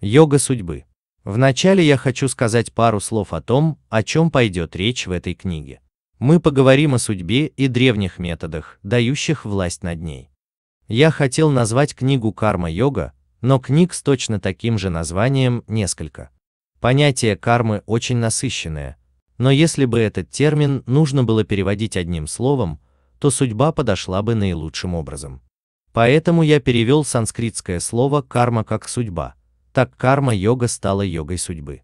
Йога судьбы. Вначале я хочу сказать пару слов о том, о чем пойдет речь в этой книге. Мы поговорим о судьбе и древних методах, дающих власть над ней. Я хотел назвать книгу «Карма-йога», но книг с точно таким же названием несколько. Понятие кармы очень насыщенное, но если бы этот термин нужно было переводить одним словом, то судьба подошла бы наилучшим образом. Поэтому я перевел санскритское слово «карма» как «судьба», так карма-йога стала йогой судьбы.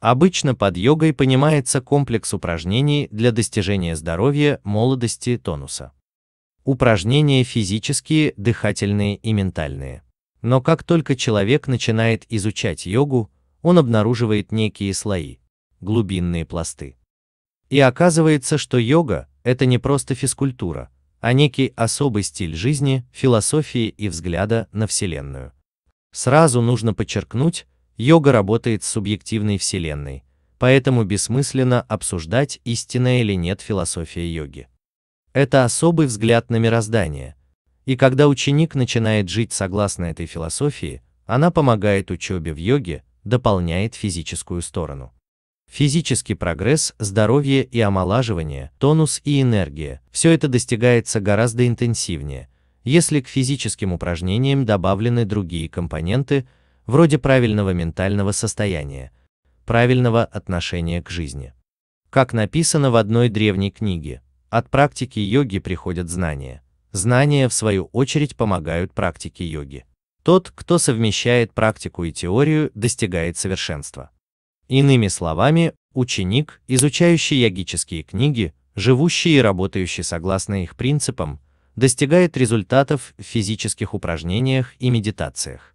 Обычно под йогой понимается комплекс упражнений для достижения здоровья, молодости и тонуса. Упражнения физические, дыхательные и ментальные. Но как только человек начинает изучать йогу, он обнаруживает некие слои, глубинные пласты. И оказывается, что йога – это не просто физкультура, а некий особый стиль жизни, философии и взгляда на Вселенную. Сразу нужно подчеркнуть, йога работает с субъективной вселенной, поэтому бессмысленно обсуждать, истинная или нет философия йоги. Это особый взгляд на мироздание, и когда ученик начинает жить согласно этой философии, она помогает учебе в йоге, дополняет физическую сторону. Физический прогресс, здоровье и омолаживание, тонус и энергия – все это достигается гораздо интенсивнее – если к физическим упражнениям добавлены другие компоненты, вроде правильного ментального состояния, правильного отношения к жизни. Как написано в одной древней книге, от практики йоги приходят знания. Знания, в свою очередь, помогают практике йоги. Тот, кто совмещает практику и теорию, достигает совершенства. Иными словами, ученик, изучающий йогические книги, живущий и работающий согласно их принципам, достигает результатов в физических упражнениях и медитациях.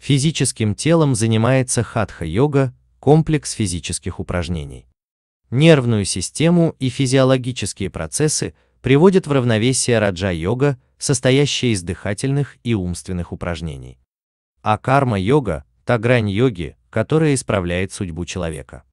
Физическим телом занимается хатха-йога, комплекс физических упражнений. Нервную систему и физиологические процессы приводит в равновесие раджа-йога, состоящая из дыхательных и умственных упражнений. А карма-йога – та грань йоги, которая исправляет судьбу человека.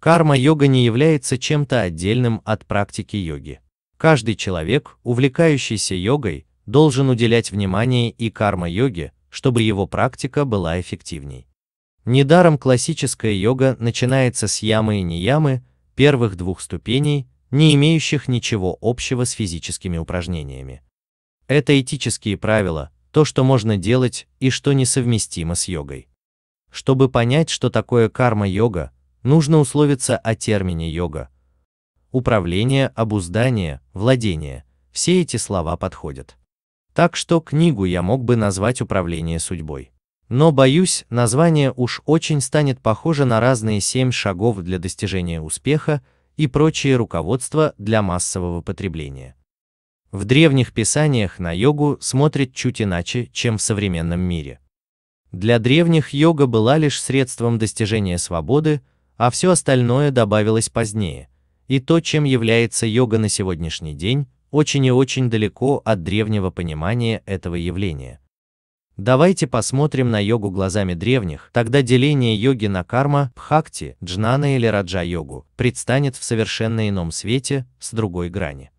Карма-йога не является чем-то отдельным от практики йоги. Каждый человек, увлекающийся йогой, должен уделять внимание и карма-йоге, чтобы его практика была эффективней. Недаром классическая йога начинается с ямы и ниямы, первых двух ступеней, не имеющих ничего общего с физическими упражнениями. Это этические правила, то, что можно делать и что несовместимо с йогой. Чтобы понять, что такое карма-йога, нужно условиться о термине йога, управление, обуздание, владение – все эти слова подходят. Так что книгу я мог бы назвать «Управление судьбой». Но, боюсь, название уж очень станет похоже на разные семь шагов для достижения успеха и прочие руководства для массового потребления. В древних писаниях на йогу смотрят чуть иначе, чем в современном мире. Для древних йога была лишь средством достижения свободы, а все остальное добавилось позднее – и то, чем является йога на сегодняшний день, очень и очень далеко от древнего понимания этого явления. Давайте посмотрим на йогу глазами древних, тогда деление йоги на карма, бхакти, джнана или раджа-йогу предстанет в совершенно ином свете, с другой грани.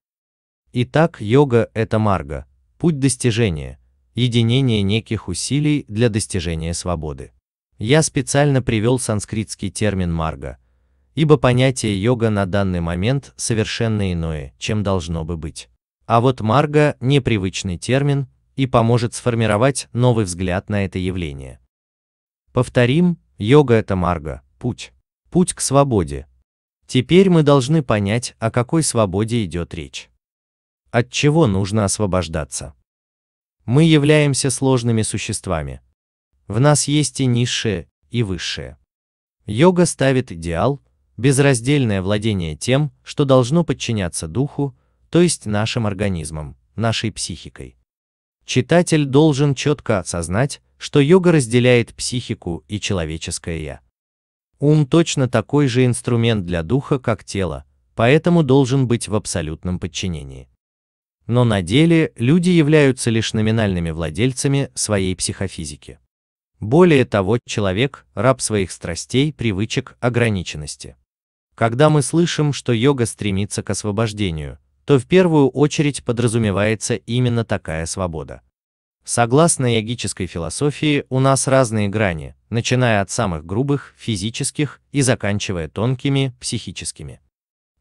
Итак, йога – это марга, путь достижения, единение неких усилий для достижения свободы. Я специально привел санскритский термин марга – ибо понятие йога на данный момент совершенно иное, чем должно бы быть. А вот марга – непривычный термин и поможет сформировать новый взгляд на это явление. Повторим, йога – это марга, путь. Путь к свободе. Теперь мы должны понять, о какой свободе идет речь. От чего нужно освобождаться? Мы являемся сложными существами. В нас есть и низшее, и высшее. Йога ставит идеал, безраздельное владение тем, что должно подчиняться духу, то есть нашим организмам, нашей психикой. Читатель должен четко осознать, что йога разделяет психику и человеческое «я». Ум точно такой же инструмент для духа, как тело, поэтому должен быть в абсолютном подчинении. Но на деле люди являются лишь номинальными владельцами своей психофизики. Более того, человек – раб своих страстей, привычек, ограниченности. Когда мы слышим, что йога стремится к освобождению, то в первую очередь подразумевается именно такая свобода. Согласно йогической философии, у нас разные грани, начиная от самых грубых, физических и заканчивая тонкими, психическими.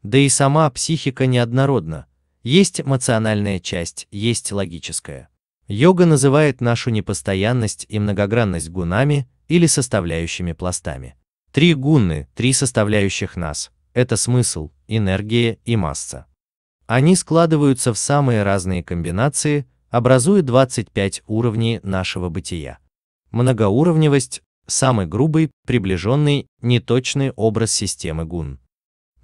Да и сама психика неоднородна. Есть эмоциональная часть, есть логическая. Йога называет нашу непостоянность и многогранность гунами или составляющими пластами. Три гунны, три составляющих нас – это смысл, энергия и масса. Они складываются в самые разные комбинации, образуя 25 уровней нашего бытия. Многоуровневость – самый грубый, приближенный, неточный образ системы гун.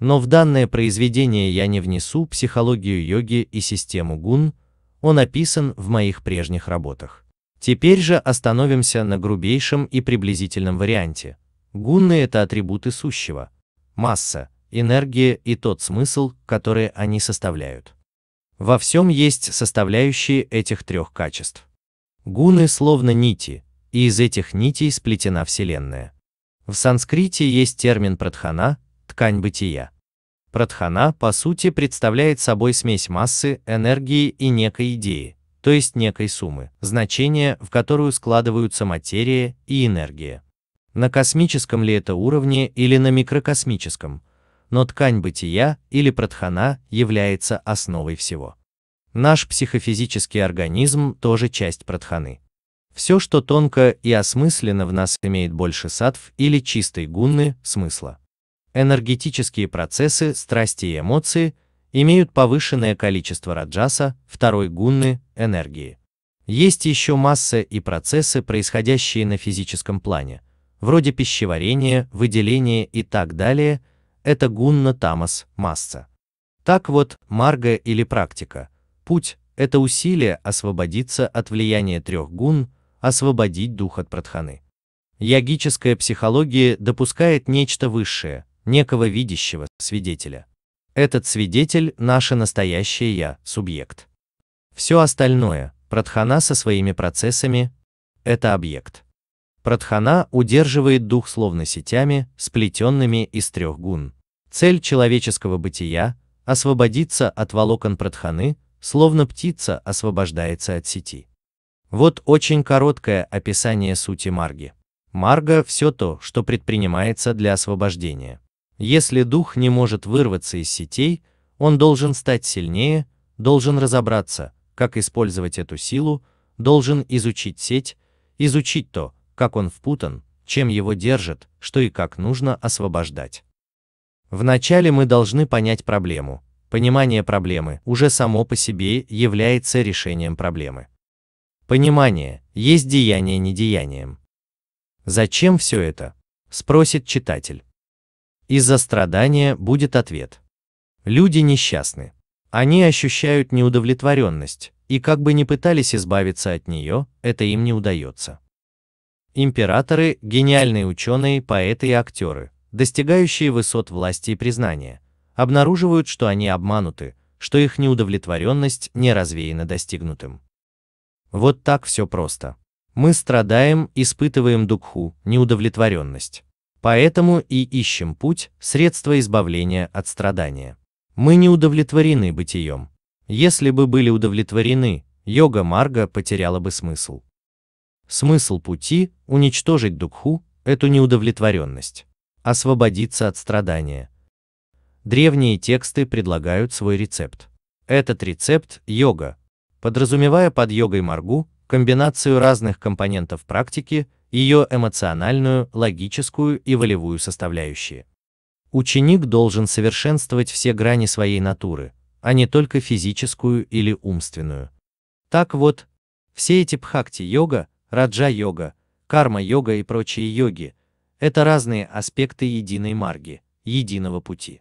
Но в данное произведение я не внесу психологию йоги и систему гун, он описан в моих прежних работах. Теперь же остановимся на грубейшем и приблизительном варианте – Гунны – это атрибуты сущего, масса, энергия и тот смысл, которые они составляют. Во всем есть составляющие этих трех качеств. Гуны словно нити, и из этих нитей сплетена Вселенная. В санскрите есть термин пратхана — ткань бытия. Пратхана по сути, представляет собой смесь массы, энергии и некой идеи, то есть некой суммы, значения, в которую складываются материя и энергия на космическом ли это уровне или на микрокосмическом, но ткань бытия или пратхана является основой всего. Наш психофизический организм тоже часть пратханы. Все, что тонко и осмысленно в нас имеет больше сатв или чистой гунны смысла. Энергетические процессы, страсти и эмоции имеют повышенное количество раджаса, второй гунны, энергии. Есть еще масса и процессы, происходящие на физическом плане, вроде пищеварения, выделения и так далее, это гунна тамас масса. Так вот, марга или практика, путь – это усилие освободиться от влияния трех гун, освободить дух от пратханы. Ягическая психология допускает нечто высшее, некого видящего, свидетеля. Этот свидетель – наше настоящее «я», субъект. Все остальное, пратхана со своими процессами – это объект. Пратхана удерживает дух словно сетями, сплетенными из трех гун. Цель человеческого бытия – освободиться от волокон Пратханы, словно птица освобождается от сети. Вот очень короткое описание сути Марги. Марга – все то, что предпринимается для освобождения. Если дух не может вырваться из сетей, он должен стать сильнее, должен разобраться, как использовать эту силу, должен изучить сеть, изучить то, как он впутан, чем его держит, что и как нужно освобождать. Вначале мы должны понять проблему. Понимание проблемы уже само по себе является решением проблемы. Понимание есть деяние недеянием. Зачем все это? Спросит читатель. Из-за страдания будет ответ. Люди несчастны. Они ощущают неудовлетворенность, и как бы ни пытались избавиться от нее, это им не удается. Императоры – гениальные ученые, поэты и актеры, достигающие высот власти и признания, обнаруживают, что они обмануты, что их неудовлетворенность не развеяна достигнутым. Вот так все просто. Мы страдаем, испытываем дукху, неудовлетворенность. Поэтому и ищем путь, средство избавления от страдания. Мы не удовлетворены бытием. Если бы были удовлетворены, йога Марга потеряла бы смысл. Смысл пути – уничтожить Дукху, эту неудовлетворенность, освободиться от страдания. Древние тексты предлагают свой рецепт. Этот рецепт – йога, подразумевая под йогой маргу комбинацию разных компонентов практики, ее эмоциональную, логическую и волевую составляющие. Ученик должен совершенствовать все грани своей натуры, а не только физическую или умственную. Так вот, все эти пхакти – раджа-йога, карма-йога и прочие йоги – это разные аспекты единой марги, единого пути.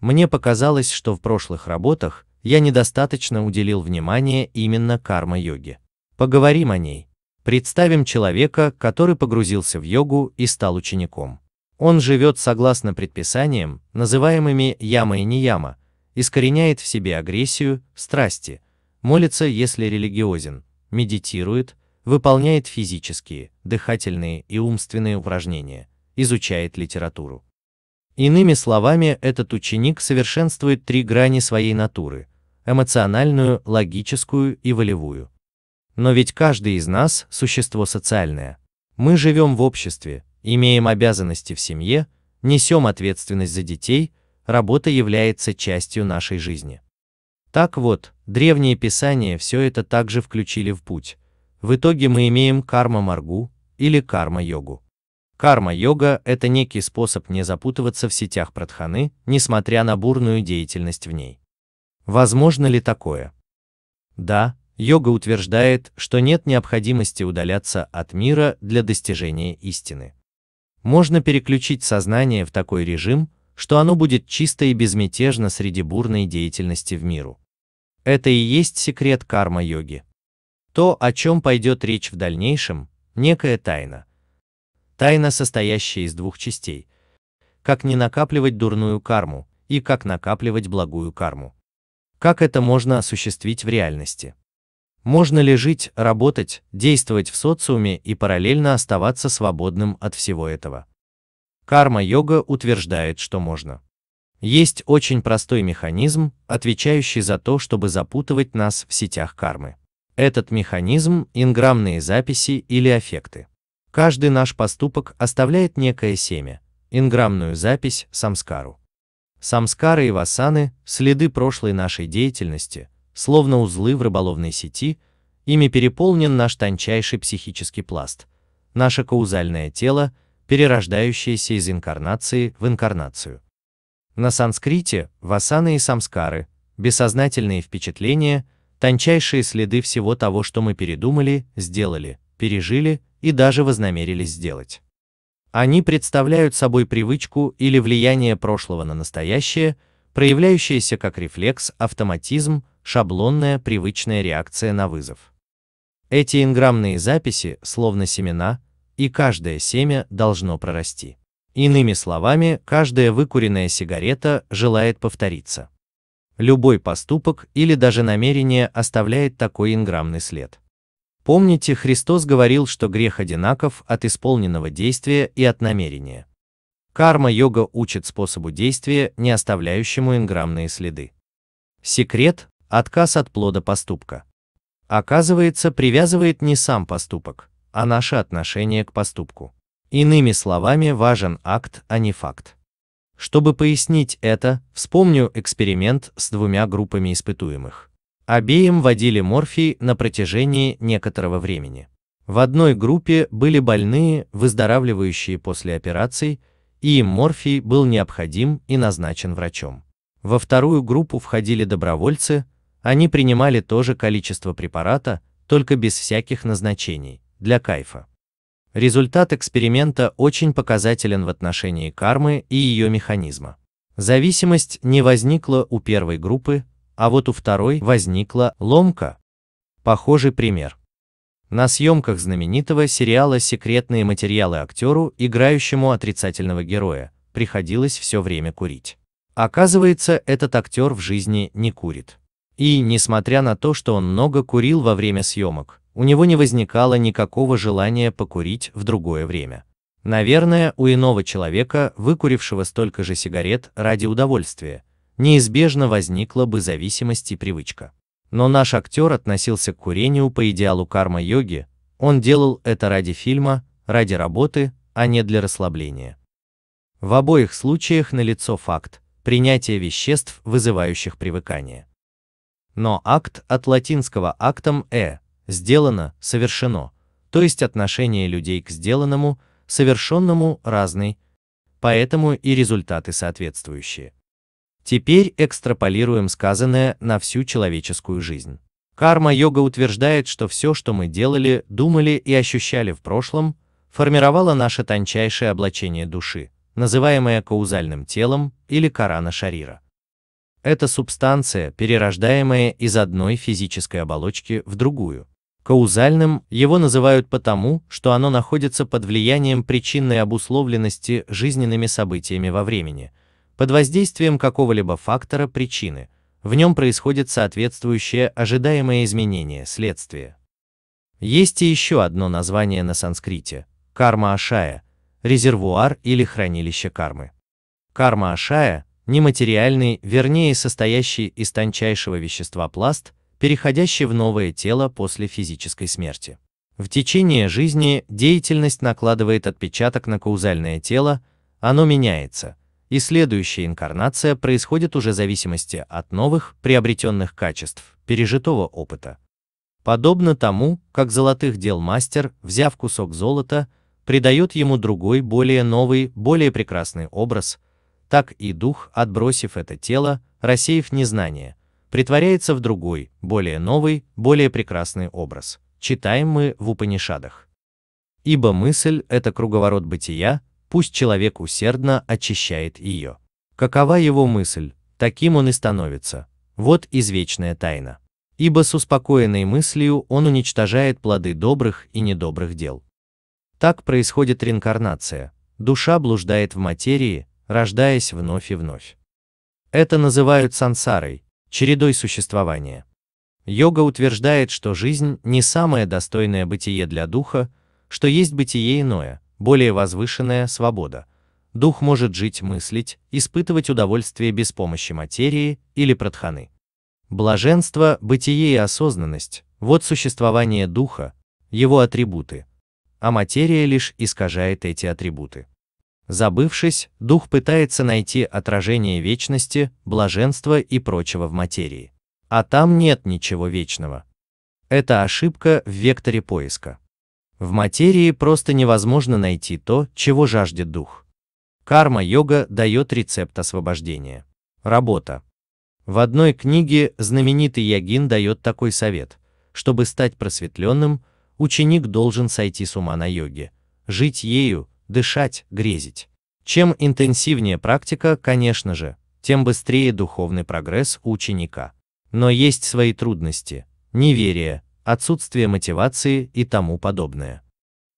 Мне показалось, что в прошлых работах я недостаточно уделил внимания именно карма-йоге. Поговорим о ней. Представим человека, который погрузился в йогу и стал учеником. Он живет согласно предписаниям, называемыми яма и нияма, искореняет в себе агрессию, страсти, молится, если религиозен, медитирует, выполняет физические, дыхательные и умственные упражнения, изучает литературу. Иными словами, этот ученик совершенствует три грани своей натуры – эмоциональную, логическую и волевую. Но ведь каждый из нас – существо социальное. Мы живем в обществе, имеем обязанности в семье, несем ответственность за детей, работа является частью нашей жизни. Так вот, древние писания все это также включили в путь, в итоге мы имеем карма-маргу или карма-йогу. Карма-йога – это некий способ не запутываться в сетях прадханы, несмотря на бурную деятельность в ней. Возможно ли такое? Да, йога утверждает, что нет необходимости удаляться от мира для достижения истины. Можно переключить сознание в такой режим, что оно будет чисто и безмятежно среди бурной деятельности в миру. Это и есть секрет карма-йоги. То, о чем пойдет речь в дальнейшем, некая тайна. Тайна, состоящая из двух частей. Как не накапливать дурную карму и как накапливать благую карму. Как это можно осуществить в реальности? Можно ли жить, работать, действовать в социуме и параллельно оставаться свободным от всего этого? Карма-йога утверждает, что можно. Есть очень простой механизм, отвечающий за то, чтобы запутывать нас в сетях кармы. Этот механизм – инграммные записи или аффекты. Каждый наш поступок оставляет некое семя, инграммную запись самскару. Самскары и васаны – следы прошлой нашей деятельности, словно узлы в рыболовной сети, ими переполнен наш тончайший психический пласт, наше каузальное тело, перерождающееся из инкарнации в инкарнацию. На санскрите васаны и самскары – бессознательные впечатления – тончайшие следы всего того, что мы передумали, сделали, пережили и даже вознамерились сделать. Они представляют собой привычку или влияние прошлого на настоящее, проявляющееся как рефлекс, автоматизм, шаблонная привычная реакция на вызов. Эти инграммные записи словно семена, и каждое семя должно прорасти. Иными словами, каждая выкуренная сигарета желает повториться. Любой поступок или даже намерение оставляет такой инграммный след. Помните, Христос говорил, что грех одинаков от исполненного действия и от намерения. Карма-йога учит способу действия, не оставляющему инграммные следы. Секрет – отказ от плода поступка. Оказывается, привязывает не сам поступок, а наше отношение к поступку. Иными словами, важен акт, а не факт. Чтобы пояснить это, вспомню эксперимент с двумя группами испытуемых. Обеим водили морфий на протяжении некоторого времени. В одной группе были больные, выздоравливающие после операций, и им морфий был необходим и назначен врачом. Во вторую группу входили добровольцы, они принимали то же количество препарата, только без всяких назначений, для кайфа. Результат эксперимента очень показателен в отношении кармы и ее механизма. Зависимость не возникла у первой группы, а вот у второй возникла ломка. Похожий пример. На съемках знаменитого сериала «Секретные материалы» актеру, играющему отрицательного героя, приходилось все время курить. Оказывается, этот актер в жизни не курит. И, несмотря на то, что он много курил во время съемок, у него не возникало никакого желания покурить в другое время. Наверное, у иного человека, выкурившего столько же сигарет ради удовольствия, неизбежно возникла бы зависимость и привычка. Но наш актер относился к курению по идеалу карма-йоги, он делал это ради фильма, ради работы, а не для расслабления. В обоих случаях налицо факт принятия веществ, вызывающих привыкание. Но акт от латинского актом «э» сделано, совершено, то есть отношение людей к сделанному, совершенному разный, поэтому и результаты соответствующие. Теперь экстраполируем сказанное на всю человеческую жизнь. Карма-йога утверждает, что все, что мы делали, думали и ощущали в прошлом, формировало наше тончайшее облачение души, называемое каузальным телом или карана Шарира. Это субстанция, перерождаемая из одной физической оболочки в другую. Каузальным его называют потому, что оно находится под влиянием причинной обусловленности жизненными событиями во времени, под воздействием какого-либо фактора причины, в нем происходит соответствующее ожидаемое изменение следствие. Есть и еще одно название на санскрите – карма ашая, резервуар или хранилище кармы. Карма ашая – нематериальный, вернее состоящий из тончайшего вещества пласт – переходящий в новое тело после физической смерти. В течение жизни деятельность накладывает отпечаток на каузальное тело, оно меняется, и следующая инкарнация происходит уже в зависимости от новых, приобретенных качеств, пережитого опыта. Подобно тому, как золотых дел мастер, взяв кусок золота, придает ему другой, более новый, более прекрасный образ, так и дух, отбросив это тело, рассеяв незнание, притворяется в другой, более новый, более прекрасный образ. Читаем мы в Упанишадах. Ибо мысль – это круговорот бытия, пусть человек усердно очищает ее. Какова его мысль, таким он и становится. Вот извечная тайна. Ибо с успокоенной мыслью он уничтожает плоды добрых и недобрых дел. Так происходит реинкарнация. Душа блуждает в материи, рождаясь вновь и вновь. Это называют сансарой, чередой существования. Йога утверждает, что жизнь не самое достойное бытие для духа, что есть бытие иное, более возвышенная свобода. Дух может жить, мыслить, испытывать удовольствие без помощи материи или пратханы. Блаженство, бытие и осознанность – вот существование духа, его атрибуты, а материя лишь искажает эти атрибуты. Забывшись, дух пытается найти отражение вечности, блаженства и прочего в материи. А там нет ничего вечного. Это ошибка в векторе поиска. В материи просто невозможно найти то, чего жаждет дух. Карма-йога дает рецепт освобождения. Работа. В одной книге знаменитый Ягин дает такой совет. Чтобы стать просветленным, ученик должен сойти с ума на йоге, жить ею, дышать, грезить. Чем интенсивнее практика, конечно же, тем быстрее духовный прогресс у ученика. Но есть свои трудности, неверие, отсутствие мотивации и тому подобное.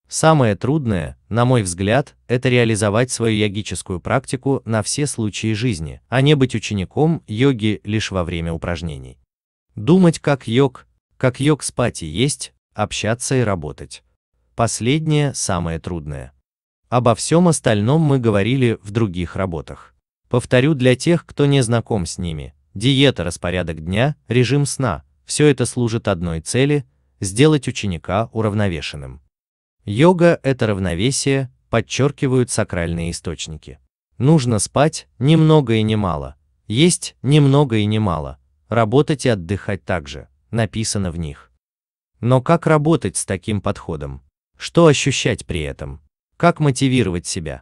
Самое трудное, на мой взгляд, это реализовать свою йогическую практику на все случаи жизни, а не быть учеником йоги лишь во время упражнений. Думать как йог, как йог спать и есть, общаться и работать. Последнее самое трудное. Обо всем остальном мы говорили в других работах. Повторю для тех, кто не знаком с ними. Диета, распорядок дня, режим сна – все это служит одной цели – сделать ученика уравновешенным. Йога – это равновесие, подчеркивают сакральные источники. Нужно спать немного и немало, есть немного и немало, работать и отдыхать также, написано в них. Но как работать с таким подходом? Что ощущать при этом? Как мотивировать себя?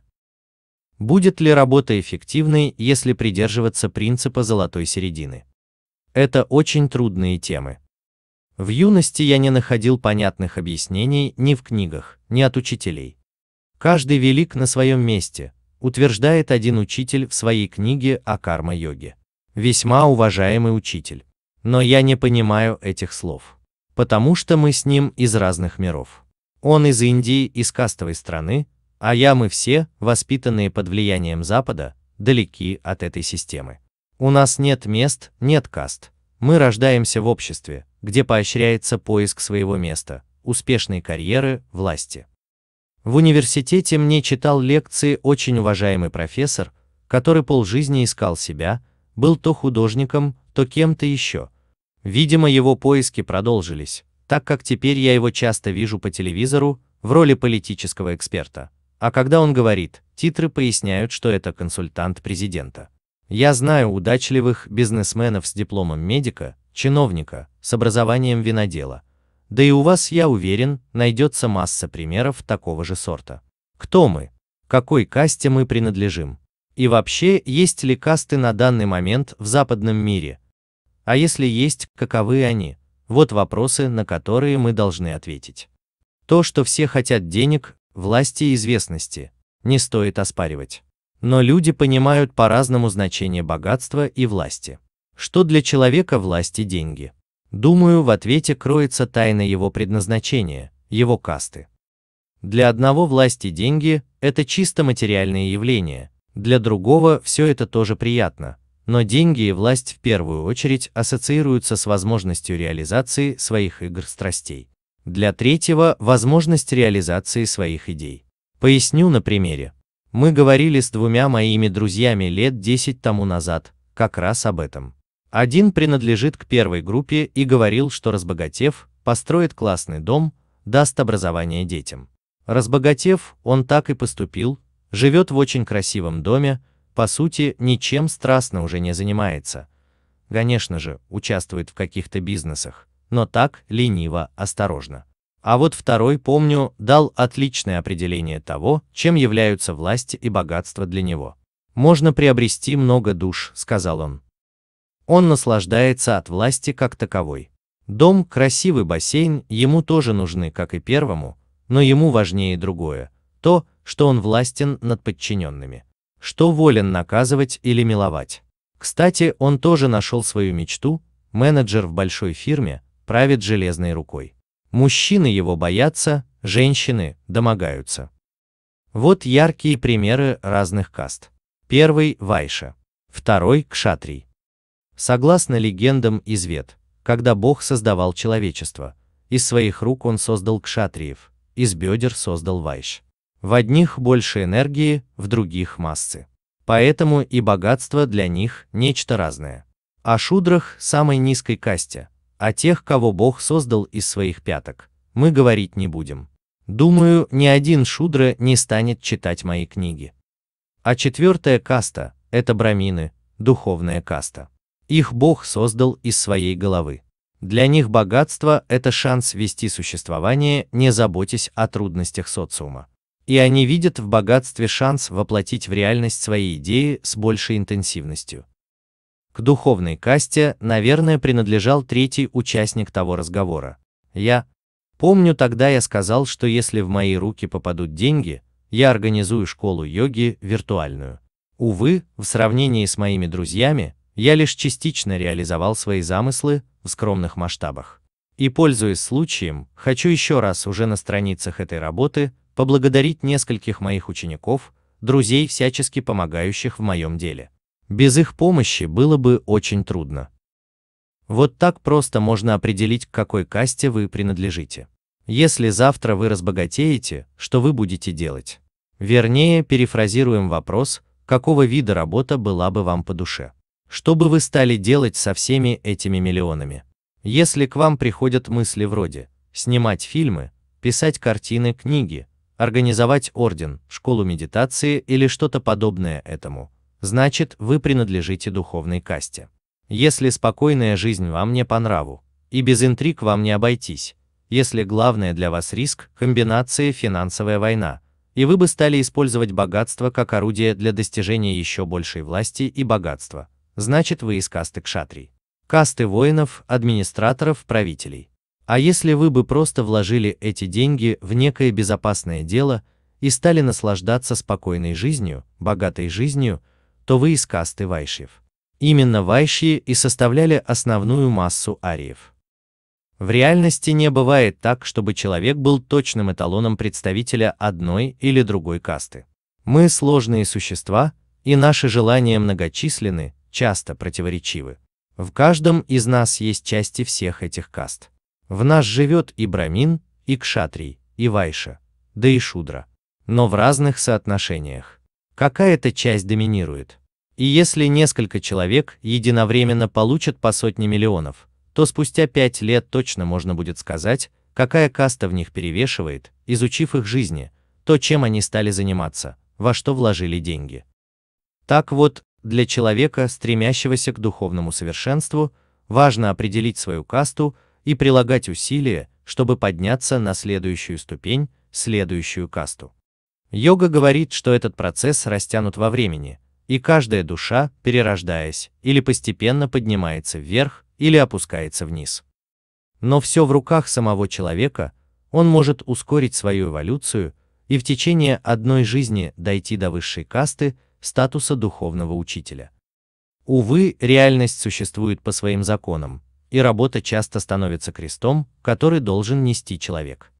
Будет ли работа эффективной, если придерживаться принципа золотой середины? Это очень трудные темы. В юности я не находил понятных объяснений ни в книгах, ни от учителей. Каждый велик на своем месте, утверждает один учитель в своей книге о карма-йоге. Весьма уважаемый учитель. Но я не понимаю этих слов. Потому что мы с ним из разных миров. Он из Индии, из кастовой страны, а я мы все, воспитанные под влиянием Запада, далеки от этой системы. У нас нет мест, нет каст. Мы рождаемся в обществе, где поощряется поиск своего места, успешной карьеры, власти. В университете мне читал лекции очень уважаемый профессор, который полжизни искал себя, был то художником, то кем-то еще. Видимо, его поиски продолжились, так как теперь я его часто вижу по телевизору в роли политического эксперта. А когда он говорит, титры поясняют, что это консультант президента. Я знаю удачливых бизнесменов с дипломом медика, чиновника, с образованием винодела. Да и у вас, я уверен, найдется масса примеров такого же сорта. Кто мы? Какой касте мы принадлежим? И вообще, есть ли касты на данный момент в западном мире? А если есть, каковы они? Вот вопросы, на которые мы должны ответить. То, что все хотят денег, власти и известности, не стоит оспаривать. Но люди понимают по-разному значение богатства и власти. Что для человека власть и деньги? Думаю, в ответе кроется тайна его предназначения, его касты. Для одного власть и деньги – это чисто материальное явление, для другого все это тоже приятно, но деньги и власть в первую очередь ассоциируются с возможностью реализации своих игр-страстей. Для третьего – возможность реализации своих идей. Поясню на примере. Мы говорили с двумя моими друзьями лет 10 тому назад, как раз об этом. Один принадлежит к первой группе и говорил, что разбогатев, построит классный дом, даст образование детям. Разбогатев, он так и поступил, живет в очень красивом доме, по сути, ничем страстно уже не занимается. Конечно же, участвует в каких-то бизнесах, но так, лениво, осторожно. А вот второй, помню, дал отличное определение того, чем являются власти и богатство для него. «Можно приобрести много душ», — сказал он. Он наслаждается от власти как таковой. Дом, красивый бассейн ему тоже нужны, как и первому, но ему важнее другое, то, что он властен над подчиненными что волен наказывать или миловать. Кстати, он тоже нашел свою мечту, менеджер в большой фирме, правит железной рукой. Мужчины его боятся, женщины домогаются. Вот яркие примеры разных каст. Первый – Вайша. Второй – Кшатрий. Согласно легендам из Вет, когда Бог создавал человечество, из своих рук он создал Кшатриев, из бедер создал Вайш. В одних больше энергии, в других массы. Поэтому и богатство для них нечто разное. О шудрах самой низкой касте, о тех, кого Бог создал из своих пяток, мы говорить не будем. Думаю, ни один шудра не станет читать мои книги. А четвертая каста – это брамины, духовная каста. Их Бог создал из своей головы. Для них богатство – это шанс вести существование, не заботясь о трудностях социума и они видят в богатстве шанс воплотить в реальность свои идеи с большей интенсивностью. К духовной касте, наверное, принадлежал третий участник того разговора. Я. Помню, тогда я сказал, что если в мои руки попадут деньги, я организую школу йоги виртуальную. Увы, в сравнении с моими друзьями, я лишь частично реализовал свои замыслы в скромных масштабах. И пользуясь случаем, хочу еще раз уже на страницах этой работы поблагодарить нескольких моих учеников, друзей, всячески помогающих в моем деле. Без их помощи было бы очень трудно. Вот так просто можно определить, к какой касте вы принадлежите. Если завтра вы разбогатеете, что вы будете делать? Вернее, перефразируем вопрос, какого вида работа была бы вам по душе? Что бы вы стали делать со всеми этими миллионами? Если к вам приходят мысли вроде «снимать фильмы», «писать картины, книги», Организовать орден, школу медитации или что-то подобное этому, значит, вы принадлежите духовной касте. Если спокойная жизнь вам не по нраву, и без интриг вам не обойтись, если главное для вас риск, комбинация финансовая война, и вы бы стали использовать богатство как орудие для достижения еще большей власти и богатства, значит вы из касты кшатрий. Касты воинов, администраторов, правителей. А если вы бы просто вложили эти деньги в некое безопасное дело и стали наслаждаться спокойной жизнью, богатой жизнью, то вы из касты вайшев. Именно вайшьи и составляли основную массу ариев. В реальности не бывает так, чтобы человек был точным эталоном представителя одной или другой касты. Мы сложные существа, и наши желания многочисленны, часто противоречивы. В каждом из нас есть части всех этих каст. В нас живет и брамин, и кшатрий, и вайша, да и шудра. Но в разных соотношениях. Какая-то часть доминирует. И если несколько человек единовременно получат по сотне миллионов, то спустя пять лет точно можно будет сказать, какая каста в них перевешивает, изучив их жизни, то, чем они стали заниматься, во что вложили деньги. Так вот, для человека, стремящегося к духовному совершенству, важно определить свою касту, и прилагать усилия, чтобы подняться на следующую ступень, следующую касту. Йога говорит, что этот процесс растянут во времени, и каждая душа, перерождаясь, или постепенно поднимается вверх, или опускается вниз. Но все в руках самого человека, он может ускорить свою эволюцию и в течение одной жизни дойти до высшей касты статуса духовного учителя. Увы, реальность существует по своим законам, и работа часто становится крестом, который должен нести человек.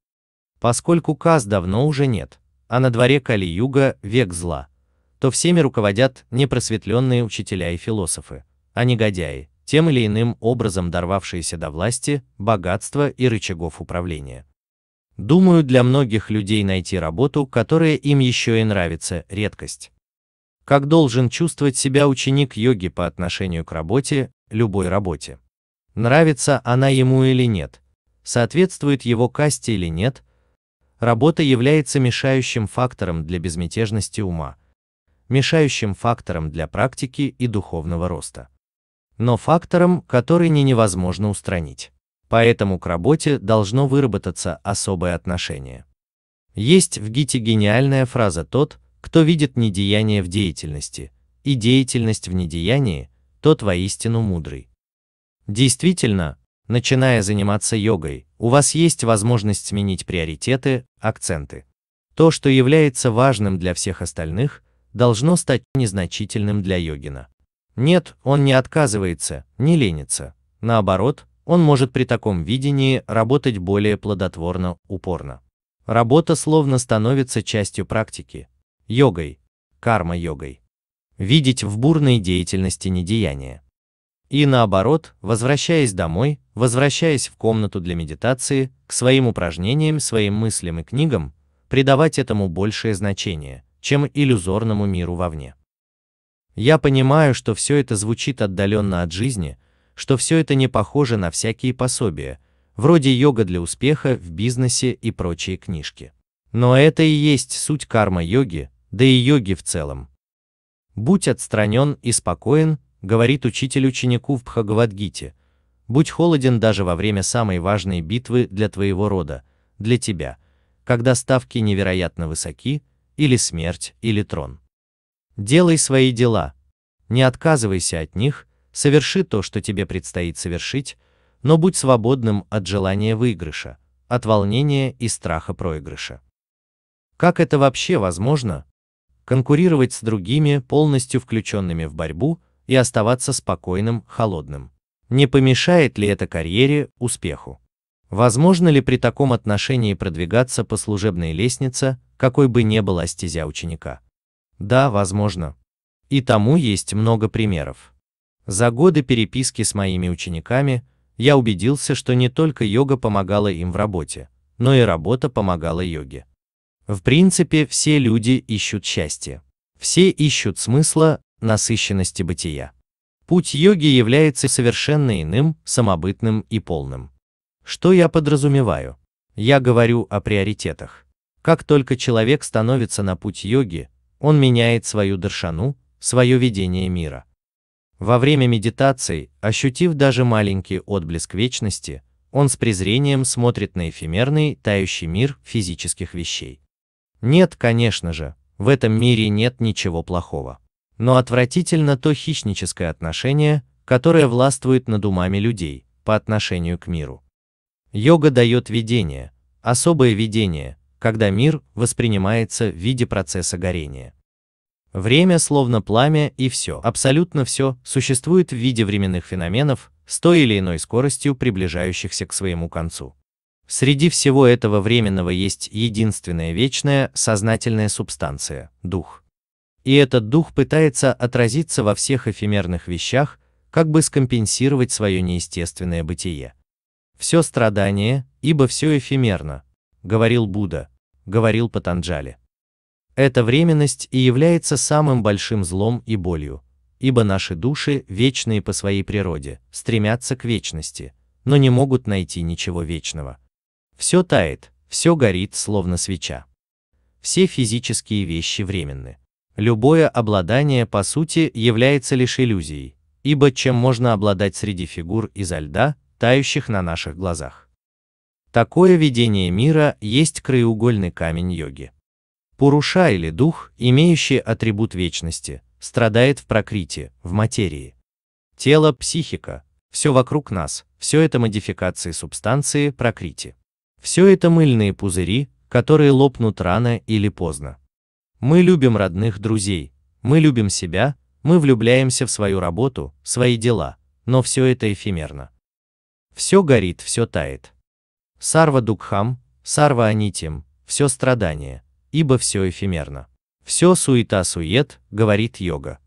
Поскольку каз давно уже нет, а на дворе Кали-Юга век зла, то всеми руководят не просветленные учителя и философы, а негодяи, тем или иным образом дорвавшиеся до власти, богатства и рычагов управления. Думаю, для многих людей найти работу, которая им еще и нравится, редкость. Как должен чувствовать себя ученик йоги по отношению к работе, любой работе? нравится она ему или нет, соответствует его касте или нет, работа является мешающим фактором для безмятежности ума, мешающим фактором для практики и духовного роста, но фактором, который не невозможно устранить. Поэтому к работе должно выработаться особое отношение. Есть в Гите гениальная фраза «тот, кто видит недеяние в деятельности, и деятельность в недеянии, тот воистину мудрый». Действительно, начиная заниматься йогой, у вас есть возможность сменить приоритеты, акценты. То, что является важным для всех остальных, должно стать незначительным для йогина. Нет, он не отказывается, не ленится. Наоборот, он может при таком видении работать более плодотворно, упорно. Работа словно становится частью практики. Йогой. Карма-йогой. Видеть в бурной деятельности недеяние. И наоборот, возвращаясь домой, возвращаясь в комнату для медитации, к своим упражнениям, своим мыслям и книгам, придавать этому большее значение, чем иллюзорному миру вовне. Я понимаю, что все это звучит отдаленно от жизни, что все это не похоже на всякие пособия, вроде йога для успеха в бизнесе и прочие книжки. Но это и есть суть карма-йоги, да и йоги в целом. Будь отстранен и спокоен, говорит учитель ученику в Пхагавадгите: будь холоден даже во время самой важной битвы для твоего рода, для тебя, когда ставки невероятно высоки, или смерть, или трон. Делай свои дела, не отказывайся от них, соверши то, что тебе предстоит совершить, но будь свободным от желания выигрыша, от волнения и страха проигрыша. Как это вообще возможно? Конкурировать с другими, полностью включенными в борьбу, и оставаться спокойным, холодным. Не помешает ли это карьере, успеху? Возможно ли при таком отношении продвигаться по служебной лестнице, какой бы ни была стезя ученика? Да, возможно. И тому есть много примеров. За годы переписки с моими учениками я убедился, что не только йога помогала им в работе, но и работа помогала йоге. В принципе, все люди ищут счастья. Все ищут смысла, насыщенности бытия. Путь йоги является совершенно иным, самобытным и полным. Что я подразумеваю? Я говорю о приоритетах. Как только человек становится на путь йоги, он меняет свою даршану, свое видение мира. Во время медитации, ощутив даже маленький отблеск вечности, он с презрением смотрит на эфемерный, тающий мир физических вещей. Нет, конечно же, в этом мире нет ничего плохого но отвратительно то хищническое отношение, которое властвует над умами людей по отношению к миру. Йога дает видение, особое видение, когда мир воспринимается в виде процесса горения. Время словно пламя и все, абсолютно все, существует в виде временных феноменов, с той или иной скоростью приближающихся к своему концу. Среди всего этого временного есть единственная вечная сознательная субстанция – дух. И этот дух пытается отразиться во всех эфемерных вещах, как бы скомпенсировать свое неестественное бытие. Все страдание, ибо все эфемерно, говорил Будда, говорил Патанджали. Эта временность и является самым большим злом и болью, ибо наши души, вечные по своей природе, стремятся к вечности, но не могут найти ничего вечного. Все тает, все горит, словно свеча. Все физические вещи временны. Любое обладание, по сути, является лишь иллюзией, ибо чем можно обладать среди фигур изо льда, тающих на наших глазах? Такое видение мира есть краеугольный камень йоги. Пуруша или дух, имеющий атрибут вечности, страдает в прокрите, в материи. Тело, психика, все вокруг нас, все это модификации субстанции прокрите. Все это мыльные пузыри, которые лопнут рано или поздно. Мы любим родных, друзей, мы любим себя, мы влюбляемся в свою работу, свои дела, но все это эфемерно. Все горит, все тает. Сарва Дукхам, Сарва Анитим, все страдание, ибо все эфемерно. Все суета-сует, говорит йога.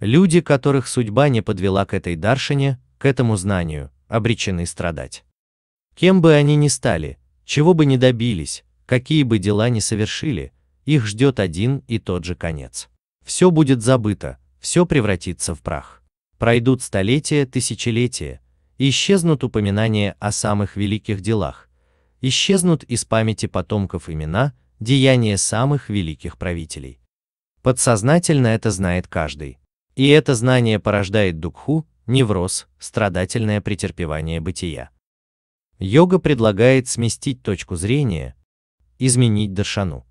Люди, которых судьба не подвела к этой даршине, к этому знанию, обречены страдать. Кем бы они ни стали, чего бы ни добились, какие бы дела ни совершили, их ждет один и тот же конец. Все будет забыто, все превратится в прах. Пройдут столетия, тысячелетия, и исчезнут упоминания о самых великих делах, исчезнут из памяти потомков имена, деяния самых великих правителей. Подсознательно это знает каждый. И это знание порождает духу невроз, страдательное претерпевание бытия. Йога предлагает сместить точку зрения, изменить даршану.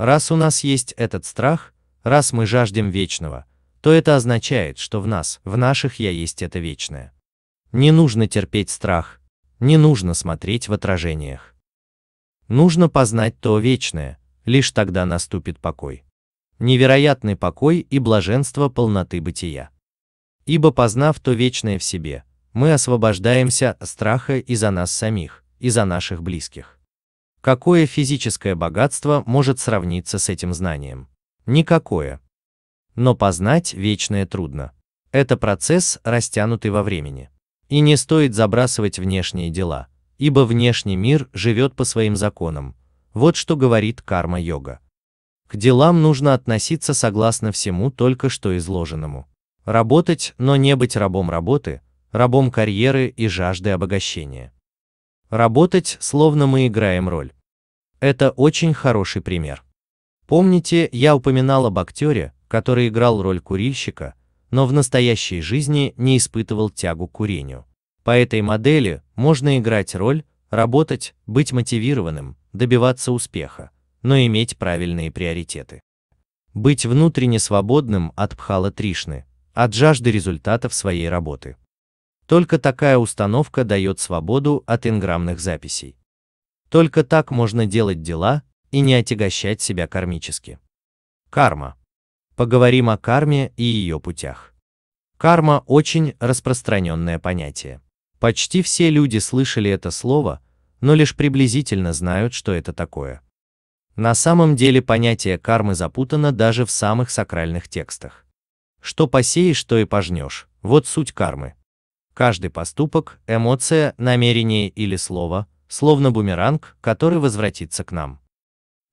Раз у нас есть этот страх, раз мы жаждем вечного, то это означает, что в нас, в наших я есть это вечное. Не нужно терпеть страх, не нужно смотреть в отражениях. Нужно познать то вечное, лишь тогда наступит покой. Невероятный покой и блаженство полноты бытия. Ибо познав то вечное в себе, мы освобождаемся от страха и за нас самих, и за наших близких. Какое физическое богатство может сравниться с этим знанием? Никакое. Но познать вечное трудно. Это процесс, растянутый во времени. И не стоит забрасывать внешние дела, ибо внешний мир живет по своим законам. Вот что говорит карма-йога. К делам нужно относиться согласно всему только что изложенному. Работать, но не быть рабом работы, рабом карьеры и жажды обогащения. Работать, словно мы играем роль. Это очень хороший пример. Помните, я упоминал об актере, который играл роль курильщика, но в настоящей жизни не испытывал тягу к курению. По этой модели можно играть роль, работать, быть мотивированным, добиваться успеха, но иметь правильные приоритеты. Быть внутренне свободным от пхала Тришны, от жажды результатов своей работы. Только такая установка дает свободу от инграммных записей. Только так можно делать дела и не отягощать себя кармически. Карма. Поговорим о карме и ее путях. Карма – очень распространенное понятие. Почти все люди слышали это слово, но лишь приблизительно знают, что это такое. На самом деле понятие кармы запутано даже в самых сакральных текстах. Что посеешь, то и пожнешь, вот суть кармы. Каждый поступок, эмоция, намерение или слово, словно бумеранг, который возвратится к нам.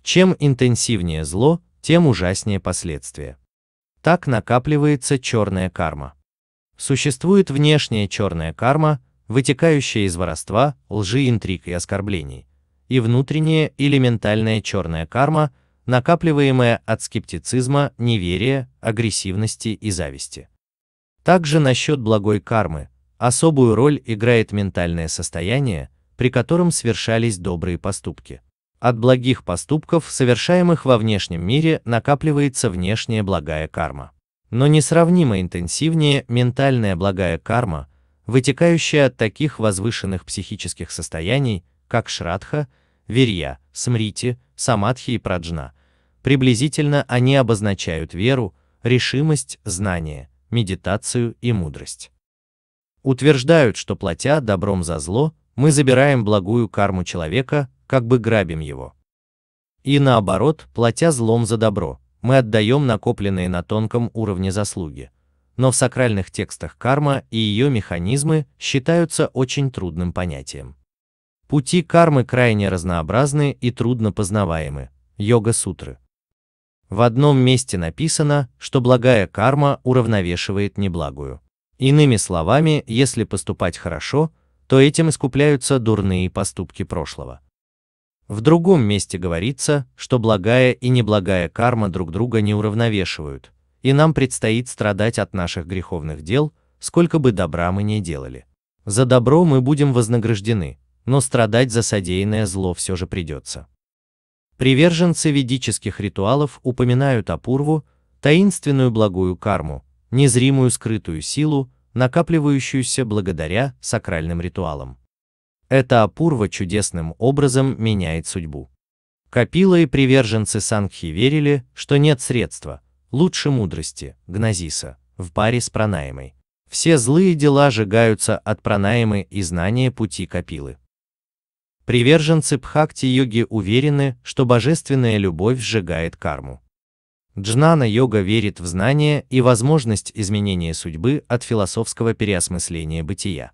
Чем интенсивнее зло, тем ужаснее последствия. Так накапливается черная карма. Существует внешняя черная карма, вытекающая из воровства, лжи, интриг и оскорблений, и внутренняя или ментальная черная карма, накапливаемая от скептицизма, неверия, агрессивности и зависти. Также насчет благой кармы, Особую роль играет ментальное состояние, при котором совершались добрые поступки. От благих поступков, совершаемых во внешнем мире, накапливается внешняя благая карма. Но несравнимо интенсивнее ментальная благая карма, вытекающая от таких возвышенных психических состояний, как шрадха, верья, смрити, самадхи и праджна. Приблизительно они обозначают веру, решимость, знание, медитацию и мудрость. Утверждают, что платя добром за зло, мы забираем благую карму человека, как бы грабим его. И наоборот, платя злом за добро, мы отдаем накопленные на тонком уровне заслуги. Но в сакральных текстах карма и ее механизмы считаются очень трудным понятием. Пути кармы крайне разнообразны и трудно познаваемы. Йога-сутры. В одном месте написано, что благая карма уравновешивает неблагую. Иными словами, если поступать хорошо, то этим искупляются дурные поступки прошлого. В другом месте говорится, что благая и неблагая карма друг друга не уравновешивают, и нам предстоит страдать от наших греховных дел, сколько бы добра мы ни делали. За добро мы будем вознаграждены, но страдать за содеянное зло все же придется. Приверженцы ведических ритуалов упоминают о пурву, таинственную благую карму, незримую скрытую силу, накапливающуюся благодаря сакральным ритуалам. Эта Апурва чудесным образом меняет судьбу. Капила и приверженцы Сангхи верили, что нет средства, лучше мудрости, гнозиса, в паре с пранаемой. Все злые дела сжигаются от пранаемы и знания пути Капилы. Приверженцы Бхакти-йоги уверены, что божественная любовь сжигает карму. Джнана-йога верит в знание и возможность изменения судьбы от философского переосмысления бытия.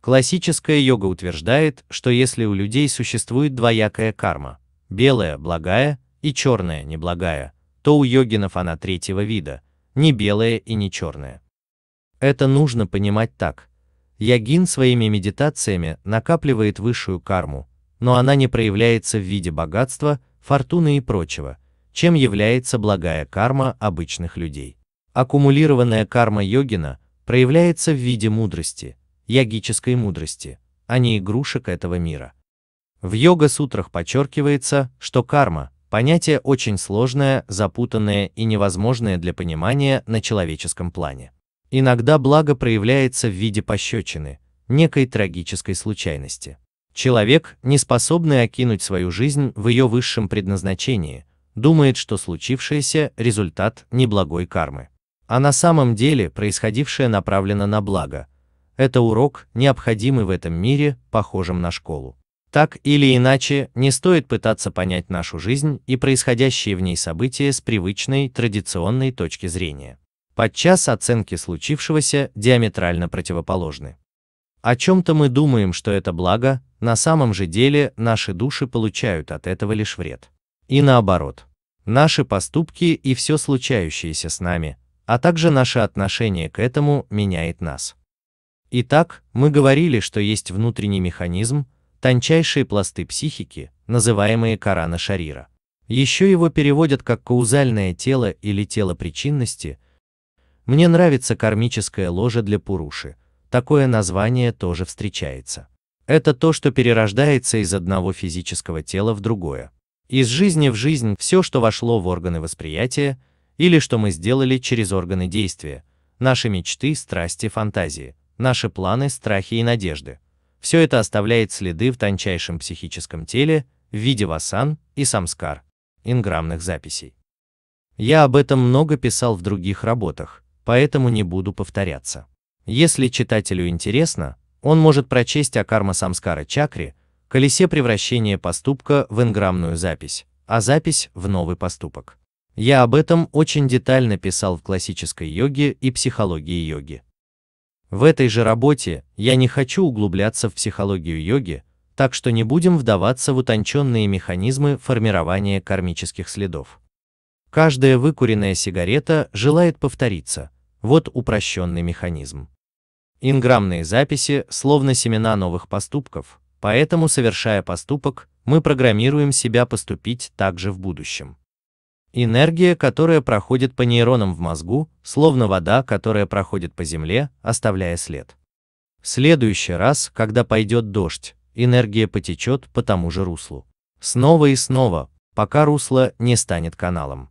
Классическая йога утверждает, что если у людей существует двоякая карма – белая – благая и черная – неблагая, то у йогинов она третьего вида – не белая и не черная. Это нужно понимать так. Ягин своими медитациями накапливает высшую карму, но она не проявляется в виде богатства, фортуны и прочего – чем является благая карма обычных людей. Аккумулированная карма йогина проявляется в виде мудрости, ягической мудрости, а не игрушек этого мира. В йога-сутрах подчеркивается, что карма – понятие очень сложное, запутанное и невозможное для понимания на человеческом плане. Иногда благо проявляется в виде пощечины, некой трагической случайности. Человек, не способный окинуть свою жизнь в ее высшем предназначении – думает, что случившееся – результат неблагой кармы. А на самом деле происходившее направлено на благо. Это урок, необходимый в этом мире, похожем на школу. Так или иначе, не стоит пытаться понять нашу жизнь и происходящие в ней события с привычной, традиционной точки зрения. Подчас оценки случившегося диаметрально противоположны. О чем-то мы думаем, что это благо, на самом же деле наши души получают от этого лишь вред. И наоборот. Наши поступки и все случающееся с нами, а также наше отношение к этому меняет нас. Итак, мы говорили, что есть внутренний механизм, тончайшие пласты психики, называемые Корана Шарира. Еще его переводят как каузальное тело или тело причинности. Мне нравится кармическое ложе для Пуруши, такое название тоже встречается. Это то, что перерождается из одного физического тела в другое. Из жизни в жизнь все, что вошло в органы восприятия, или что мы сделали через органы действия, наши мечты, страсти, фантазии, наши планы, страхи и надежды. Все это оставляет следы в тончайшем психическом теле в виде васан и самскар, инграммных записей. Я об этом много писал в других работах, поэтому не буду повторяться. Если читателю интересно, он может прочесть о карма самскара чакре, колесе превращения поступка в инграммную запись, а запись в новый поступок. Я об этом очень детально писал в классической йоге и психологии йоги. В этой же работе я не хочу углубляться в психологию йоги, так что не будем вдаваться в утонченные механизмы формирования кармических следов. Каждая выкуренная сигарета желает повториться, вот упрощенный механизм. Инграммные записи, словно семена новых поступков, Поэтому, совершая поступок, мы программируем себя поступить также в будущем. Энергия, которая проходит по нейронам в мозгу, словно вода, которая проходит по земле, оставляя след. В следующий раз, когда пойдет дождь, энергия потечет по тому же руслу. Снова и снова, пока русло не станет каналом.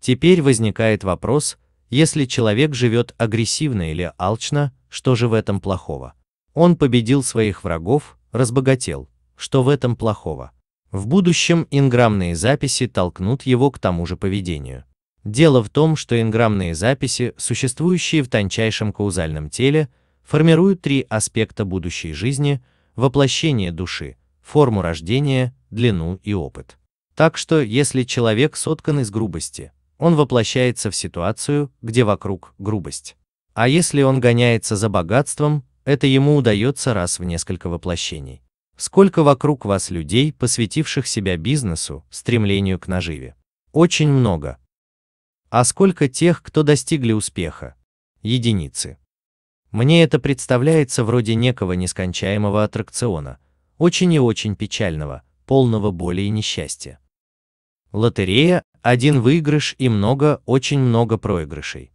Теперь возникает вопрос, если человек живет агрессивно или алчно, что же в этом плохого? Он победил своих врагов, разбогател. Что в этом плохого? В будущем инграммные записи толкнут его к тому же поведению. Дело в том, что инграммные записи, существующие в тончайшем каузальном теле, формируют три аспекта будущей жизни – воплощение души, форму рождения, длину и опыт. Так что, если человек соткан из грубости, он воплощается в ситуацию, где вокруг грубость. А если он гоняется за богатством, это ему удается раз в несколько воплощений. Сколько вокруг вас людей, посвятивших себя бизнесу, стремлению к наживе? Очень много. А сколько тех, кто достигли успеха? Единицы. Мне это представляется вроде некого нескончаемого аттракциона, очень и очень печального, полного боли и несчастья. Лотерея – один выигрыш и много, очень много проигрышей.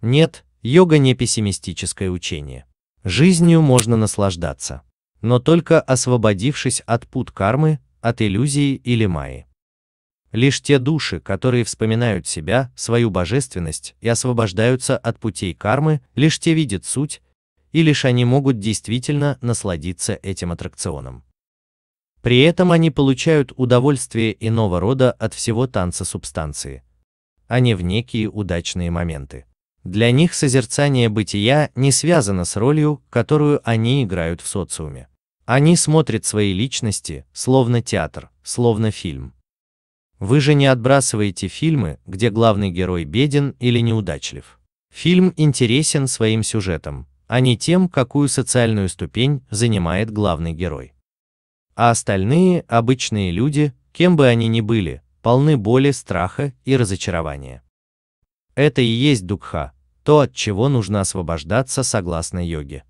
Нет, йога не пессимистическое учение. Жизнью можно наслаждаться, но только освободившись от пут кармы, от иллюзии или майи. Лишь те души, которые вспоминают себя, свою божественность и освобождаются от путей кармы, лишь те видят суть, и лишь они могут действительно насладиться этим аттракционом. При этом они получают удовольствие иного рода от всего танца субстанции, а не в некие удачные моменты. Для них созерцание бытия не связано с ролью, которую они играют в социуме. Они смотрят свои личности, словно театр, словно фильм. Вы же не отбрасываете фильмы, где главный герой беден или неудачлив. Фильм интересен своим сюжетом, а не тем, какую социальную ступень занимает главный герой. А остальные, обычные люди, кем бы они ни были, полны боли, страха и разочарования. Это и есть Дукха, то, от чего нужно освобождаться согласно йоге.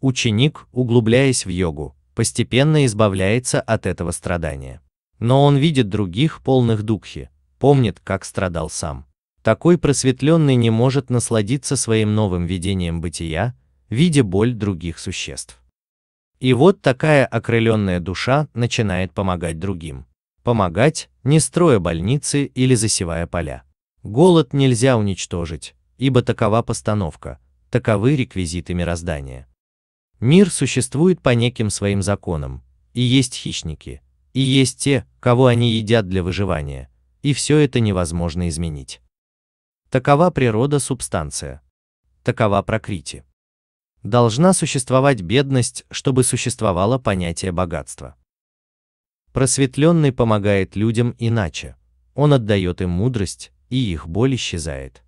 Ученик, углубляясь в йогу, постепенно избавляется от этого страдания. Но он видит других полных духи, помнит, как страдал сам. Такой просветленный не может насладиться своим новым видением бытия, видя боль других существ. И вот такая окрыленная душа начинает помогать другим. Помогать, не строя больницы или засевая поля. Голод нельзя уничтожить, ибо такова постановка, таковы реквизиты мироздания. Мир существует по неким своим законам, и есть хищники, и есть те, кого они едят для выживания, и все это невозможно изменить. Такова природа субстанция. Такова прокрити. Должна существовать бедность, чтобы существовало понятие богатства. Просветленный помогает людям иначе. Он отдает им мудрость, и их боль исчезает.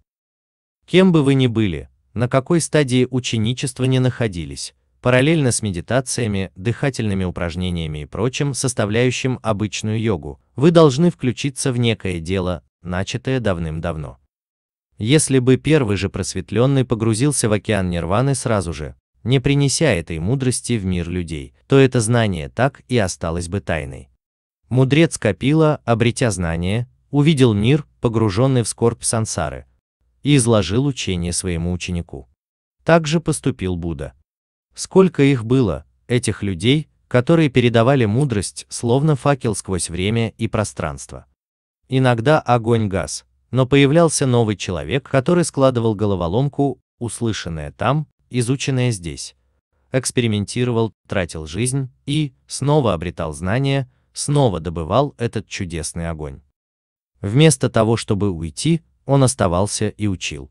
Кем бы вы ни были, на какой стадии ученичества ни находились, параллельно с медитациями, дыхательными упражнениями и прочим, составляющим обычную йогу, вы должны включиться в некое дело, начатое давным-давно. Если бы первый же просветленный погрузился в океан нирваны сразу же, не принеся этой мудрости в мир людей, то это знание так и осталось бы тайной. Мудрец Капила, обретя знание, увидел мир, погруженный в скорбь сансары, и изложил учение своему ученику. Так же поступил Будда. Сколько их было, этих людей, которые передавали мудрость, словно факел сквозь время и пространство. Иногда огонь газ, но появлялся новый человек, который складывал головоломку, услышанное там, изученное здесь. Экспериментировал, тратил жизнь и снова обретал знания, снова добывал этот чудесный огонь. Вместо того, чтобы уйти, он оставался и учил.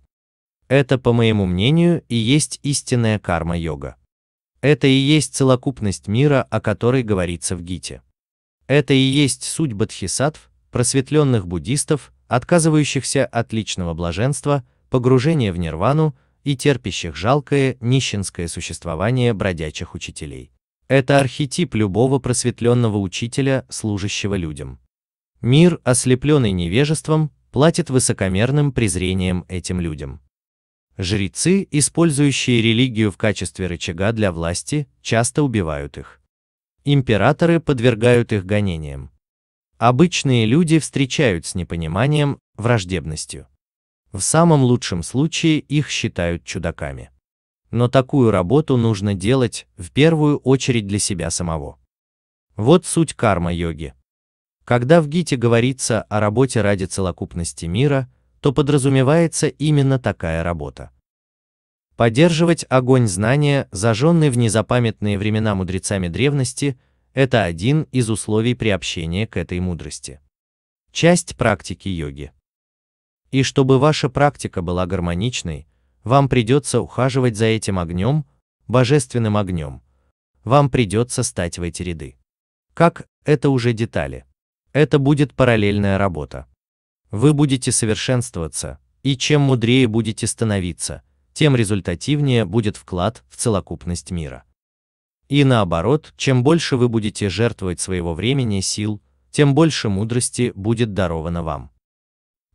Это, по моему мнению, и есть истинная карма-йога. Это и есть целокупность мира, о которой говорится в Гите. Это и есть суть бодхисаттв, просветленных буддистов, отказывающихся от личного блаженства, погружения в нирвану и терпящих жалкое нищенское существование бродячих учителей. Это архетип любого просветленного учителя, служащего людям. Мир, ослепленный невежеством, платит высокомерным презрением этим людям. Жрецы, использующие религию в качестве рычага для власти, часто убивают их. Императоры подвергают их гонениям. Обычные люди встречают с непониманием, враждебностью. В самом лучшем случае их считают чудаками. Но такую работу нужно делать в первую очередь для себя самого. Вот суть карма-йоги. Когда в ГИТе говорится о работе ради целокупности мира, то подразумевается именно такая работа. Поддерживать огонь знания, зажженный в незапамятные времена мудрецами древности, это один из условий приобщения к этой мудрости. Часть практики йоги. И чтобы ваша практика была гармоничной, вам придется ухаживать за этим огнем, божественным огнем. Вам придется стать в эти ряды. Как, это уже детали. Это будет параллельная работа. Вы будете совершенствоваться, и чем мудрее будете становиться, тем результативнее будет вклад в целокупность мира. И наоборот, чем больше вы будете жертвовать своего времени и сил, тем больше мудрости будет даровано вам.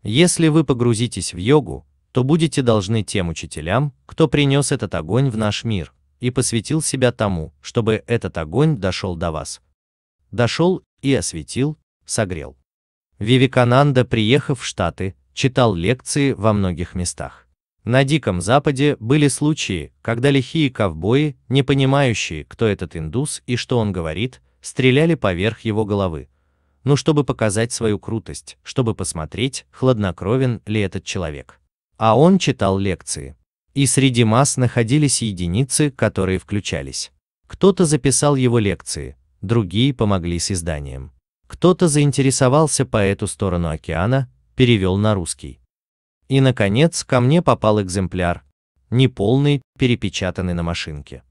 Если вы погрузитесь в йогу, то будете должны тем учителям, кто принес этот огонь в наш мир и посвятил себя тому, чтобы этот огонь дошел до вас. Дошел и осветил согрел. Вивикананда, приехав в Штаты, читал лекции во многих местах. На Диком Западе были случаи, когда лихие ковбои, не понимающие, кто этот индус и что он говорит, стреляли поверх его головы. Ну, чтобы показать свою крутость, чтобы посмотреть, хладнокровен ли этот человек. А он читал лекции. И среди масс находились единицы, которые включались. Кто-то записал его лекции, другие помогли с изданием. Кто-то заинтересовался по эту сторону океана, перевел на русский. И, наконец, ко мне попал экземпляр, неполный, перепечатанный на машинке.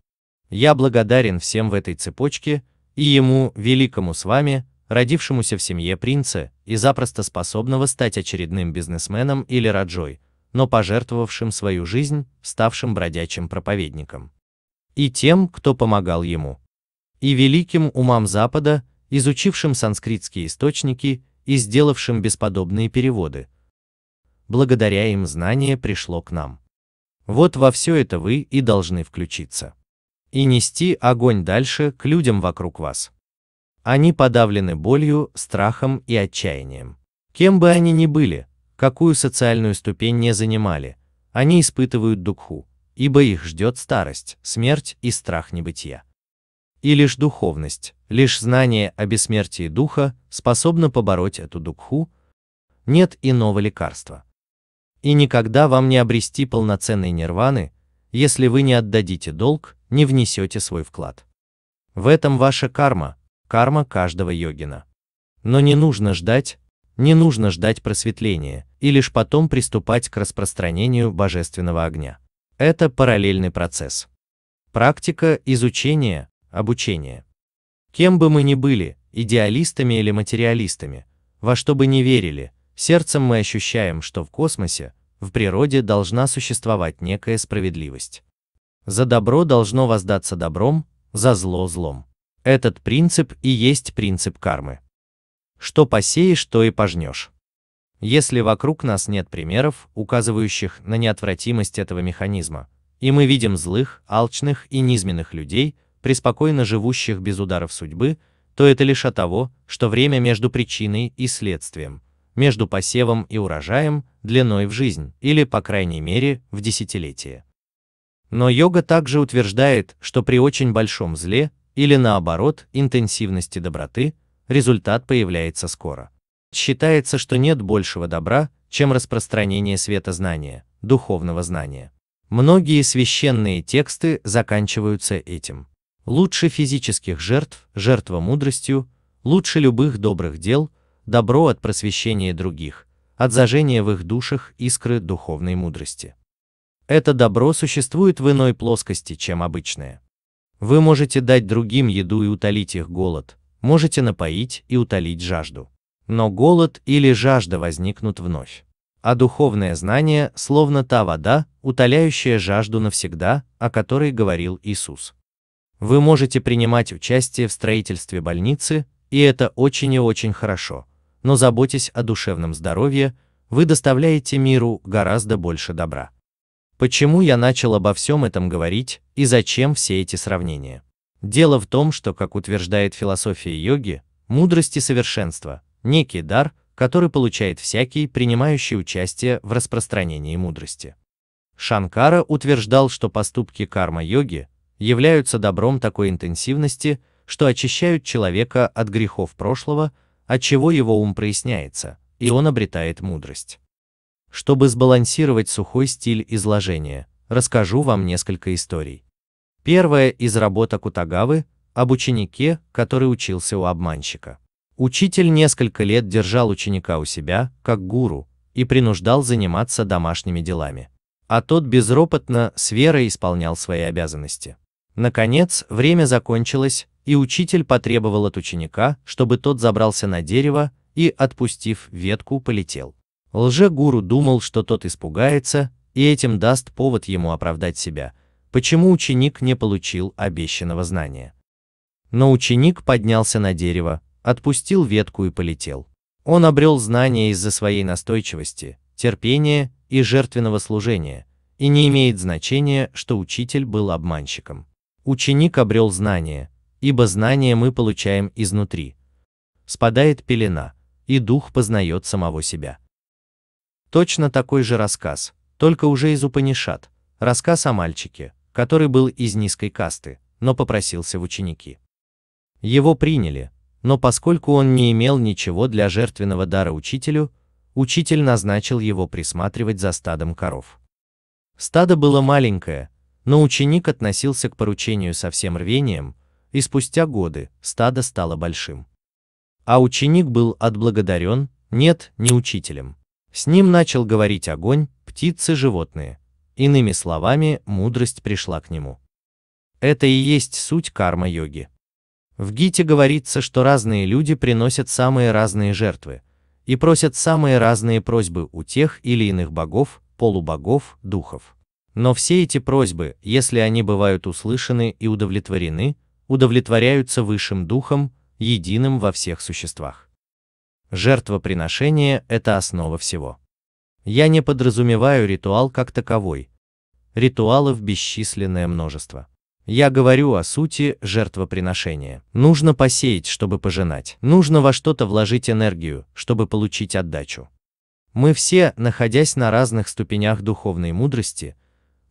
Я благодарен всем в этой цепочке и ему, великому с вами, родившемуся в семье принца и запросто способного стать очередным бизнесменом или раджой, но пожертвовавшим свою жизнь, ставшим бродячим проповедником. И тем, кто помогал ему. И великим умам Запада, изучившим санскритские источники и сделавшим бесподобные переводы. Благодаря им знание пришло к нам. Вот во все это вы и должны включиться. И нести огонь дальше к людям вокруг вас. Они подавлены болью, страхом и отчаянием. Кем бы они ни были, какую социальную ступень не занимали, они испытывают духу, ибо их ждет старость, смерть и страх небытия. И лишь духовность, лишь знание о бессмертии духа способно побороть эту дукху, нет иного лекарства. И никогда вам не обрести полноценной нирваны, если вы не отдадите долг, не внесете свой вклад. В этом ваша карма, карма каждого йогина. Но не нужно ждать, не нужно ждать просветления и лишь потом приступать к распространению божественного огня. Это параллельный процесс. Практика изучения, обучение. Кем бы мы ни были, идеалистами или материалистами, во что бы ни верили, сердцем мы ощущаем, что в космосе, в природе должна существовать некая справедливость. За добро должно воздаться добром, за зло злом. Этот принцип и есть принцип кармы. Что посеешь, то и пожнешь. Если вокруг нас нет примеров, указывающих на неотвратимость этого механизма, и мы видим злых, алчных и низменных людей, преспокойно живущих без ударов судьбы, то это лишь от того, что время между причиной и следствием, между посевом и урожаем, длиной в жизнь, или, по крайней мере, в десятилетие. Но йога также утверждает, что при очень большом зле, или наоборот, интенсивности доброты, результат появляется скоро. Считается, что нет большего добра, чем распространение света знания, духовного знания. Многие священные тексты заканчиваются этим. Лучше физических жертв, жертва мудростью, лучше любых добрых дел, добро от просвещения других, от зажжения в их душах искры духовной мудрости. Это добро существует в иной плоскости, чем обычное. Вы можете дать другим еду и утолить их голод, можете напоить и утолить жажду. Но голод или жажда возникнут вновь. А духовное знание, словно та вода, утоляющая жажду навсегда, о которой говорил Иисус. Вы можете принимать участие в строительстве больницы, и это очень и очень хорошо, но заботясь о душевном здоровье, вы доставляете миру гораздо больше добра. Почему я начал обо всем этом говорить и зачем все эти сравнения? Дело в том, что, как утверждает философия йоги, мудрость и совершенство – некий дар, который получает всякий, принимающий участие в распространении мудрости. Шанкара утверждал, что поступки карма-йоги являются добром такой интенсивности, что очищают человека от грехов прошлого, от чего его ум проясняется, и он обретает мудрость. Чтобы сбалансировать сухой стиль изложения, расскажу вам несколько историй. Первая из работ Акутагавы об ученике, который учился у обманщика. Учитель несколько лет держал ученика у себя, как гуру, и принуждал заниматься домашними делами. А тот безропотно с верой исполнял свои обязанности. Наконец, время закончилось, и учитель потребовал от ученика, чтобы тот забрался на дерево и, отпустив ветку, полетел. Лже-гуру думал, что тот испугается, и этим даст повод ему оправдать себя, почему ученик не получил обещанного знания. Но ученик поднялся на дерево, отпустил ветку и полетел. Он обрел знания из-за своей настойчивости, терпения и жертвенного служения, и не имеет значения, что учитель был обманщиком. Ученик обрел знание, ибо знание мы получаем изнутри. Спадает пелена, и дух познает самого себя. Точно такой же рассказ, только уже из Упанишат, рассказ о мальчике, который был из низкой касты, но попросился в ученики. Его приняли, но поскольку он не имел ничего для жертвенного дара учителю, учитель назначил его присматривать за стадом коров. Стадо было маленькое, но ученик относился к поручению со всем рвением, и спустя годы стадо стало большим. А ученик был отблагодарен, нет, не учителем. С ним начал говорить огонь, птицы, животные. Иными словами, мудрость пришла к нему. Это и есть суть карма-йоги. В Гите говорится, что разные люди приносят самые разные жертвы и просят самые разные просьбы у тех или иных богов, полубогов, духов. Но все эти просьбы, если они бывают услышаны и удовлетворены, удовлетворяются высшим духом, единым во всех существах. Жертвоприношение – это основа всего. Я не подразумеваю ритуал как таковой. Ритуалов бесчисленное множество. Я говорю о сути жертвоприношения. Нужно посеять, чтобы пожинать. Нужно во что-то вложить энергию, чтобы получить отдачу. Мы все, находясь на разных ступенях духовной мудрости,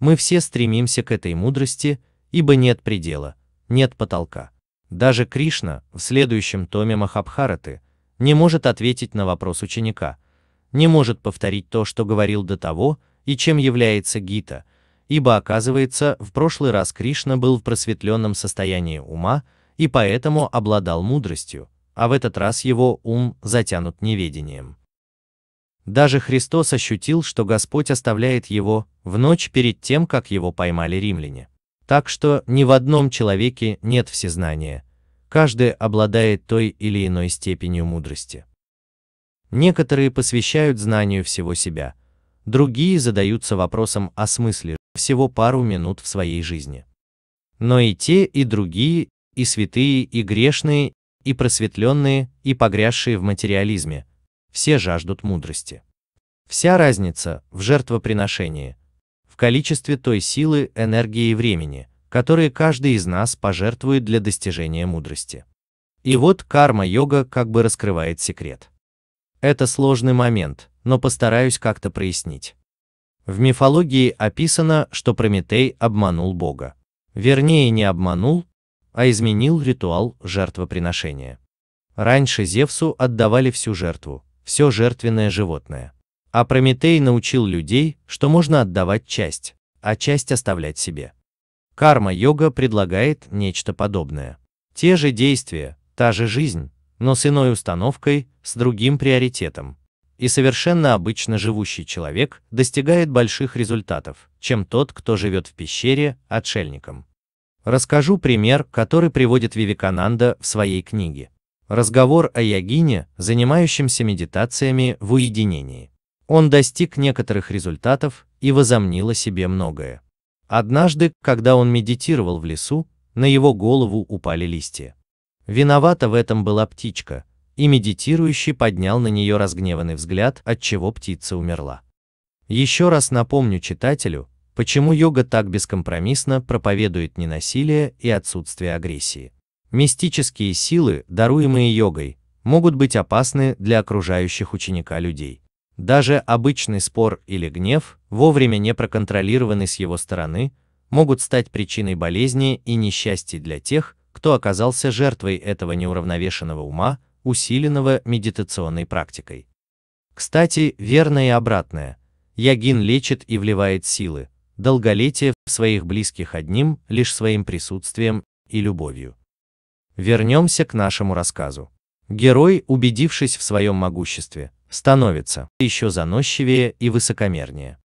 мы все стремимся к этой мудрости, ибо нет предела, нет потолка. Даже Кришна в следующем томе Махабхараты не может ответить на вопрос ученика, не может повторить то, что говорил до того, и чем является Гита, ибо оказывается, в прошлый раз Кришна был в просветленном состоянии ума и поэтому обладал мудростью, а в этот раз его ум затянут неведением. Даже Христос ощутил, что Господь оставляет его в ночь перед тем, как его поймали римляне. Так что ни в одном человеке нет всезнания, каждый обладает той или иной степенью мудрости. Некоторые посвящают знанию всего себя, другие задаются вопросом о смысле всего пару минут в своей жизни. Но и те, и другие, и святые, и грешные, и просветленные, и погрязшие в материализме, все жаждут мудрости. Вся разница в жертвоприношении, в количестве той силы, энергии и времени, которые каждый из нас пожертвует для достижения мудрости. И вот карма-йога как бы раскрывает секрет. Это сложный момент, но постараюсь как-то прояснить. В мифологии описано, что Прометей обманул бога. Вернее, не обманул, а изменил ритуал жертвоприношения. Раньше Зевсу отдавали всю жертву, все жертвенное животное. А Прометей научил людей, что можно отдавать часть, а часть оставлять себе. Карма-йога предлагает нечто подобное. Те же действия, та же жизнь, но с иной установкой, с другим приоритетом. И совершенно обычно живущий человек достигает больших результатов, чем тот, кто живет в пещере отшельником. Расскажу пример, который приводит Вивикананда в своей книге. Разговор о йогине, занимающемся медитациями в уединении. Он достиг некоторых результатов и возомнил о себе многое. Однажды, когда он медитировал в лесу, на его голову упали листья. Виновата в этом была птичка, и медитирующий поднял на нее разгневанный взгляд, от чего птица умерла. Еще раз напомню читателю, почему йога так бескомпромиссно проповедует ненасилие и отсутствие агрессии. Мистические силы, даруемые йогой, могут быть опасны для окружающих ученика людей. Даже обычный спор или гнев, вовремя не проконтролированный с его стороны, могут стать причиной болезни и несчастья для тех, кто оказался жертвой этого неуравновешенного ума, усиленного медитационной практикой. Кстати, верно и обратное. Ягин лечит и вливает силы, долголетие в своих близких одним лишь своим присутствием и любовью. Вернемся к нашему рассказу. Герой, убедившись в своем могуществе, становится еще заносчивее и высокомернее.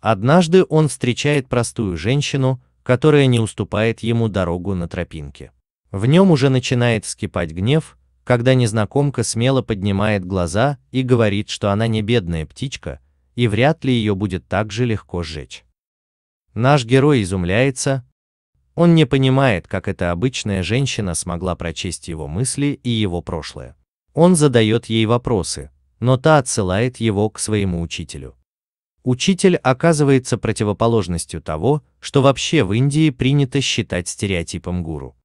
Однажды он встречает простую женщину, которая не уступает ему дорогу на тропинке. В нем уже начинает вскипать гнев, когда незнакомка смело поднимает глаза и говорит, что она не бедная птичка, и вряд ли ее будет так же легко сжечь. Наш герой изумляется, он не понимает, как эта обычная женщина смогла прочесть его мысли и его прошлое. Он задает ей вопросы, но та отсылает его к своему учителю. Учитель оказывается противоположностью того, что вообще в Индии принято считать стереотипом гуру.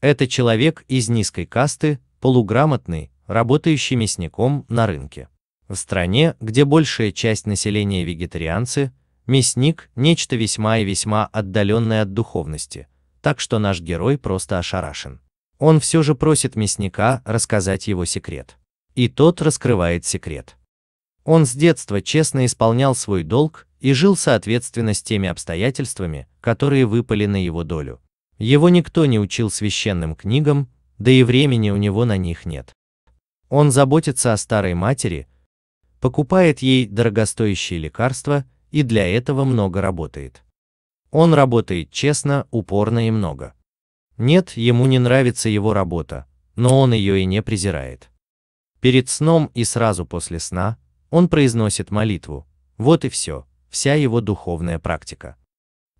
Это человек из низкой касты, полуграмотный, работающий мясником на рынке. В стране, где большая часть населения вегетарианцы, Мясник – нечто весьма и весьма отдаленное от духовности, так что наш герой просто ошарашен. Он все же просит мясника рассказать его секрет. И тот раскрывает секрет. Он с детства честно исполнял свой долг и жил соответственно с теми обстоятельствами, которые выпали на его долю. Его никто не учил священным книгам, да и времени у него на них нет. Он заботится о старой матери, покупает ей дорогостоящие лекарства и для этого много работает. Он работает честно, упорно и много. Нет, ему не нравится его работа, но он ее и не презирает. Перед сном и сразу после сна он произносит молитву, вот и все, вся его духовная практика.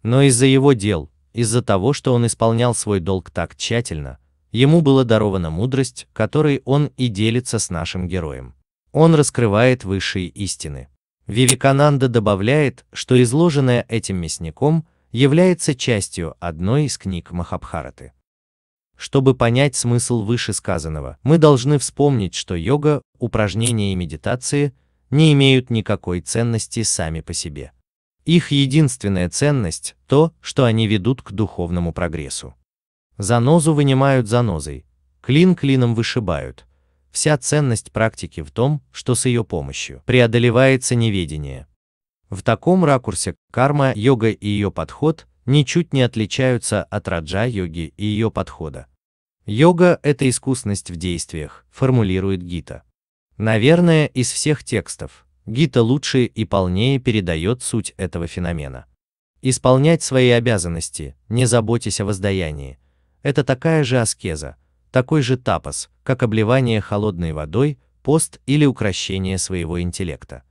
Но из-за его дел, из-за того, что он исполнял свой долг так тщательно, ему была дарована мудрость, которой он и делится с нашим героем. Он раскрывает высшие истины. Вивикананда добавляет, что изложенное этим мясником является частью одной из книг Махабхараты. Чтобы понять смысл вышесказанного, мы должны вспомнить, что йога, упражнения и медитации не имеют никакой ценности сами по себе. Их единственная ценность – то, что они ведут к духовному прогрессу. Занозу вынимают занозой, клин клином вышибают, Вся ценность практики в том, что с ее помощью преодолевается неведение. В таком ракурсе карма йога и ее подход ничуть не отличаются от раджа йоги и ее подхода. Йога – это искусность в действиях, формулирует Гита. Наверное, из всех текстов Гита лучше и полнее передает суть этого феномена. Исполнять свои обязанности, не заботясь о воздаянии, это такая же аскеза, такой же тапос, как обливание холодной водой, пост или укращение своего интеллекта.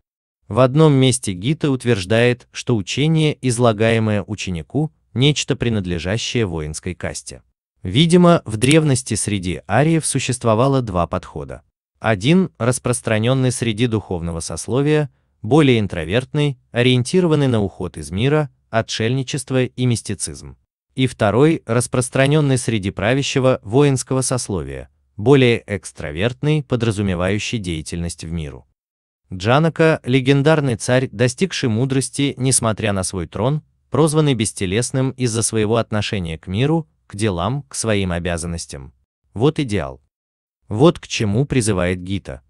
В одном месте Гита утверждает, что учение, излагаемое ученику, нечто принадлежащее воинской касте. Видимо, в древности среди ариев существовало два подхода. Один, распространенный среди духовного сословия, более интровертный, ориентированный на уход из мира, отшельничество и мистицизм и второй распространенный среди правящего воинского сословия, более экстравертный, подразумевающий деятельность в миру. Джанака – легендарный царь, достигший мудрости, несмотря на свой трон, прозванный бестелесным из-за своего отношения к миру, к делам, к своим обязанностям. Вот идеал. Вот к чему призывает Гита.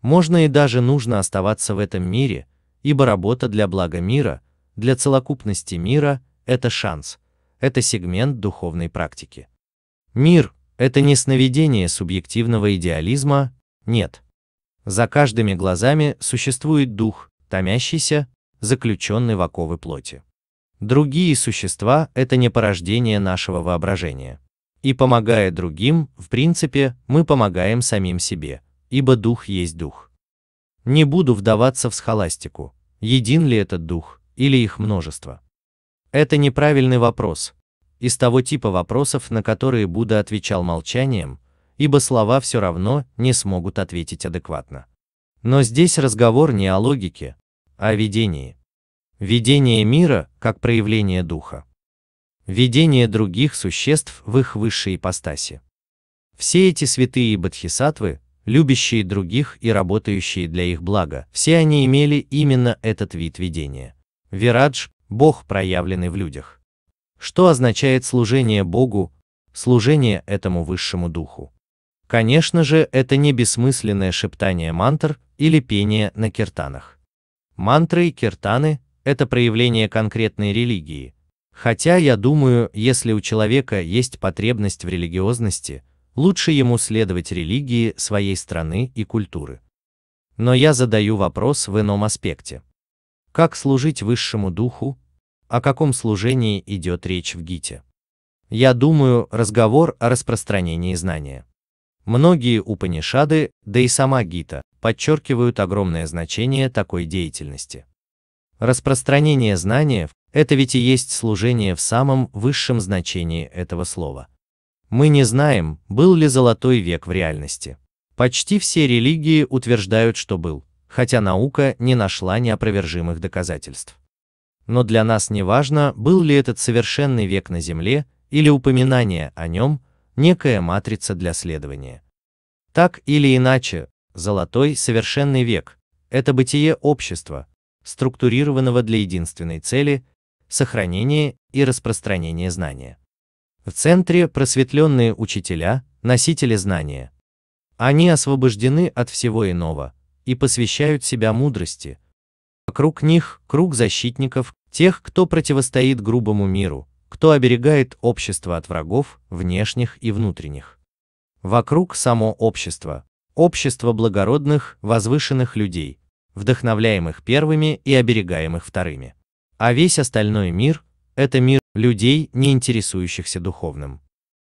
Можно и даже нужно оставаться в этом мире, ибо работа для блага мира, для целокупности мира – это шанс – это сегмент духовной практики. Мир – это не сновидение субъективного идеализма, нет. За каждыми глазами существует дух, томящийся, заключенный в оковы плоти. Другие существа – это не порождение нашего воображения. И помогая другим, в принципе, мы помогаем самим себе, ибо дух есть дух. Не буду вдаваться в схоластику, един ли этот дух, или их множество. Это неправильный вопрос. Из того типа вопросов, на которые Будда отвечал молчанием, ибо слова все равно не смогут ответить адекватно. Но здесь разговор не о логике, а о видении. Видение мира как проявление духа. Видение других существ в их высшей ипостаси. Все эти святые бодхисаттвы, любящие других и работающие для их блага, все они имели именно этот вид видения. Вирадж Бог, проявленный в людях. Что означает служение Богу, служение этому высшему духу? Конечно же, это не бессмысленное шептание мантр или пение на киртанах. Мантры и киртаны – это проявление конкретной религии. Хотя, я думаю, если у человека есть потребность в религиозности, лучше ему следовать религии своей страны и культуры. Но я задаю вопрос в ином аспекте. Как служить высшему духу, о каком служении идет речь в Гите. Я думаю, разговор о распространении знания. Многие Упанишады, да и сама Гита, подчеркивают огромное значение такой деятельности. Распространение знания – это ведь и есть служение в самом высшем значении этого слова. Мы не знаем, был ли золотой век в реальности. Почти все религии утверждают, что был, хотя наука не нашла неопровержимых доказательств но для нас не важно, был ли этот совершенный век на Земле или упоминание о нем, некая матрица для следования. Так или иначе, золотой совершенный век – это бытие общества, структурированного для единственной цели – сохранения и распространения знания. В центре просветленные учителя, носители знания. Они освобождены от всего иного и посвящают себя мудрости – Вокруг них круг защитников, тех, кто противостоит грубому миру, кто оберегает общество от врагов, внешних и внутренних. Вокруг само общество, общество благородных, возвышенных людей, вдохновляемых первыми и оберегаемых вторыми. А весь остальной мир – это мир людей, не интересующихся духовным.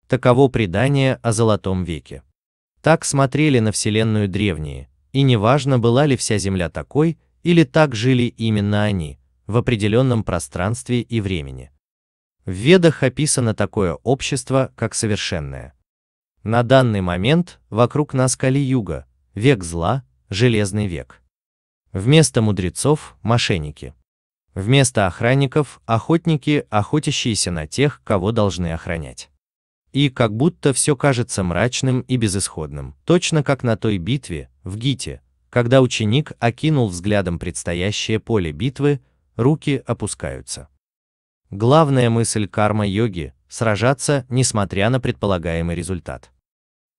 Таково предание о Золотом веке. Так смотрели на Вселенную древние, и неважно была ли вся Земля такой, или так жили именно они, в определенном пространстве и времени. В Ведах описано такое общество, как совершенное. На данный момент вокруг нас Кали-юга, век зла, железный век. Вместо мудрецов – мошенники. Вместо охранников – охотники, охотящиеся на тех, кого должны охранять. И как будто все кажется мрачным и безысходным, точно как на той битве, в Гите, когда ученик окинул взглядом предстоящее поле битвы, руки опускаются. Главная мысль карма-йоги – сражаться, несмотря на предполагаемый результат.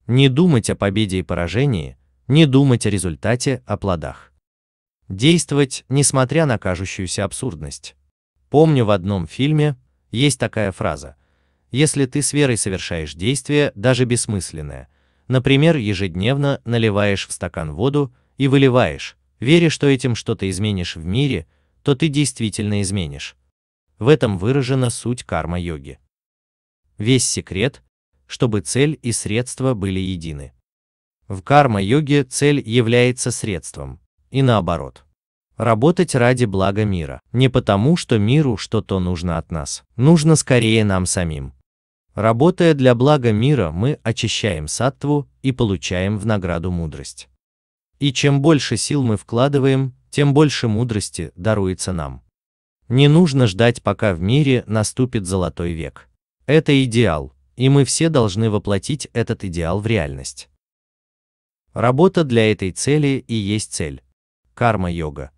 Не думать о победе и поражении, не думать о результате, о плодах. Действовать, несмотря на кажущуюся абсурдность. Помню в одном фильме, есть такая фраза. Если ты с верой совершаешь действие, даже бессмысленное, например, ежедневно наливаешь в стакан воду, и выливаешь, веря, что этим что-то изменишь в мире, то ты действительно изменишь. В этом выражена суть карма-йоги. Весь секрет, чтобы цель и средства были едины. В карма-йоге цель является средством, и наоборот. Работать ради блага мира, не потому, что миру что-то нужно от нас, нужно скорее нам самим. Работая для блага мира, мы очищаем саттву и получаем в награду мудрость. И чем больше сил мы вкладываем, тем больше мудрости даруется нам. Не нужно ждать, пока в мире наступит золотой век. Это идеал, и мы все должны воплотить этот идеал в реальность. Работа для этой цели и есть цель. Карма-йога.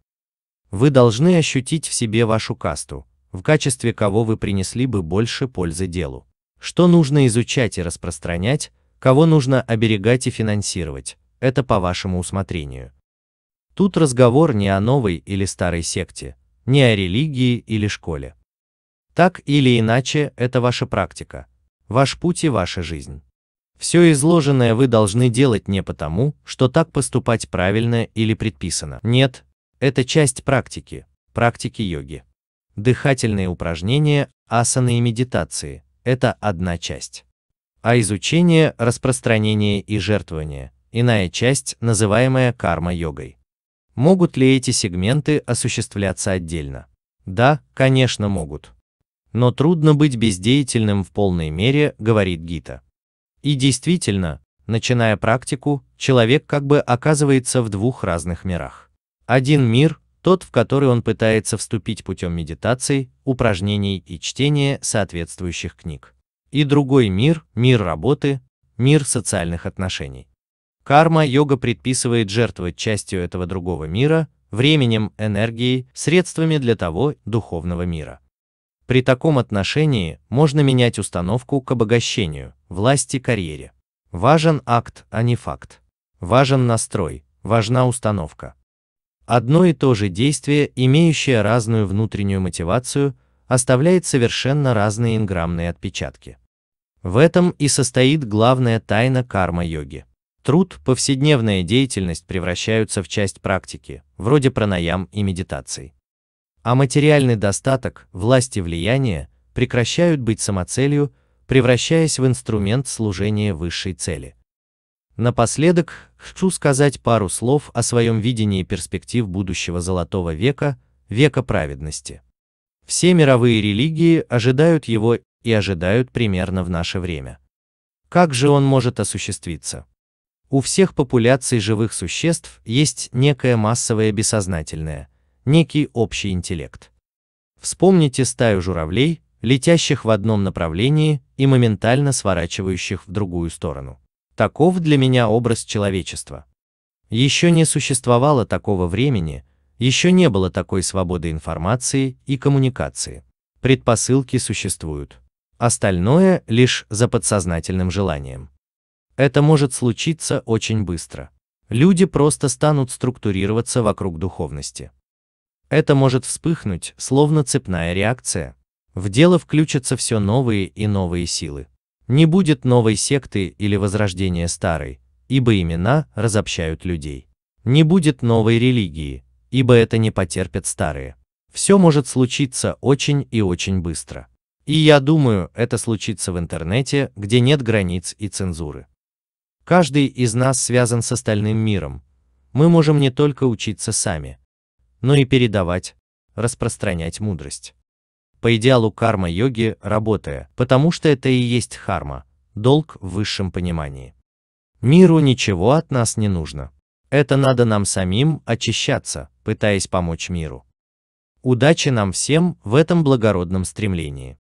Вы должны ощутить в себе вашу касту, в качестве кого вы принесли бы больше пользы делу. Что нужно изучать и распространять, кого нужно оберегать и финансировать, это по вашему усмотрению. Тут разговор не о новой или старой секте, не о религии или школе. Так или иначе, это ваша практика, ваш путь и ваша жизнь. Все изложенное вы должны делать не потому, что так поступать правильно или предписано. Нет, это часть практики, практики йоги. Дыхательные упражнения, асаны и медитации – это одна часть. А изучение, распространение и жертвование иная часть, называемая карма-йогой. Могут ли эти сегменты осуществляться отдельно? Да, конечно могут. Но трудно быть бездеятельным в полной мере, говорит Гита. И действительно, начиная практику, человек как бы оказывается в двух разных мирах. Один мир, тот, в который он пытается вступить путем медитаций, упражнений и чтения соответствующих книг. И другой мир, мир работы, мир социальных отношений. Карма-йога предписывает жертвовать частью этого другого мира, временем, энергией, средствами для того духовного мира. При таком отношении можно менять установку к обогащению, власти, карьере. Важен акт, а не факт. Важен настрой, важна установка. Одно и то же действие, имеющее разную внутреннюю мотивацию, оставляет совершенно разные инграммные отпечатки. В этом и состоит главная тайна карма-йоги. Труд, повседневная деятельность превращаются в часть практики, вроде пранаям и медитаций. А материальный достаток, власть и влияние прекращают быть самоцелью, превращаясь в инструмент служения высшей цели. Напоследок, хочу сказать пару слов о своем видении перспектив будущего Золотого века, века праведности. Все мировые религии ожидают его и ожидают примерно в наше время. Как же он может осуществиться? У всех популяций живых существ есть некая массовая бессознательная, некий общий интеллект. Вспомните стаю журавлей, летящих в одном направлении и моментально сворачивающих в другую сторону. Таков для меня образ человечества. Еще не существовало такого времени, еще не было такой свободы информации и коммуникации. Предпосылки существуют. Остальное лишь за подсознательным желанием. Это может случиться очень быстро. Люди просто станут структурироваться вокруг духовности. Это может вспыхнуть, словно цепная реакция. В дело включатся все новые и новые силы. Не будет новой секты или возрождения старой, ибо имена разобщают людей. Не будет новой религии, ибо это не потерпят старые. Все может случиться очень и очень быстро. И я думаю, это случится в интернете, где нет границ и цензуры. Каждый из нас связан с остальным миром. Мы можем не только учиться сами, но и передавать, распространять мудрость. По идеалу карма-йоги работая, потому что это и есть харма, долг в высшем понимании. Миру ничего от нас не нужно. Это надо нам самим очищаться, пытаясь помочь миру. Удачи нам всем в этом благородном стремлении.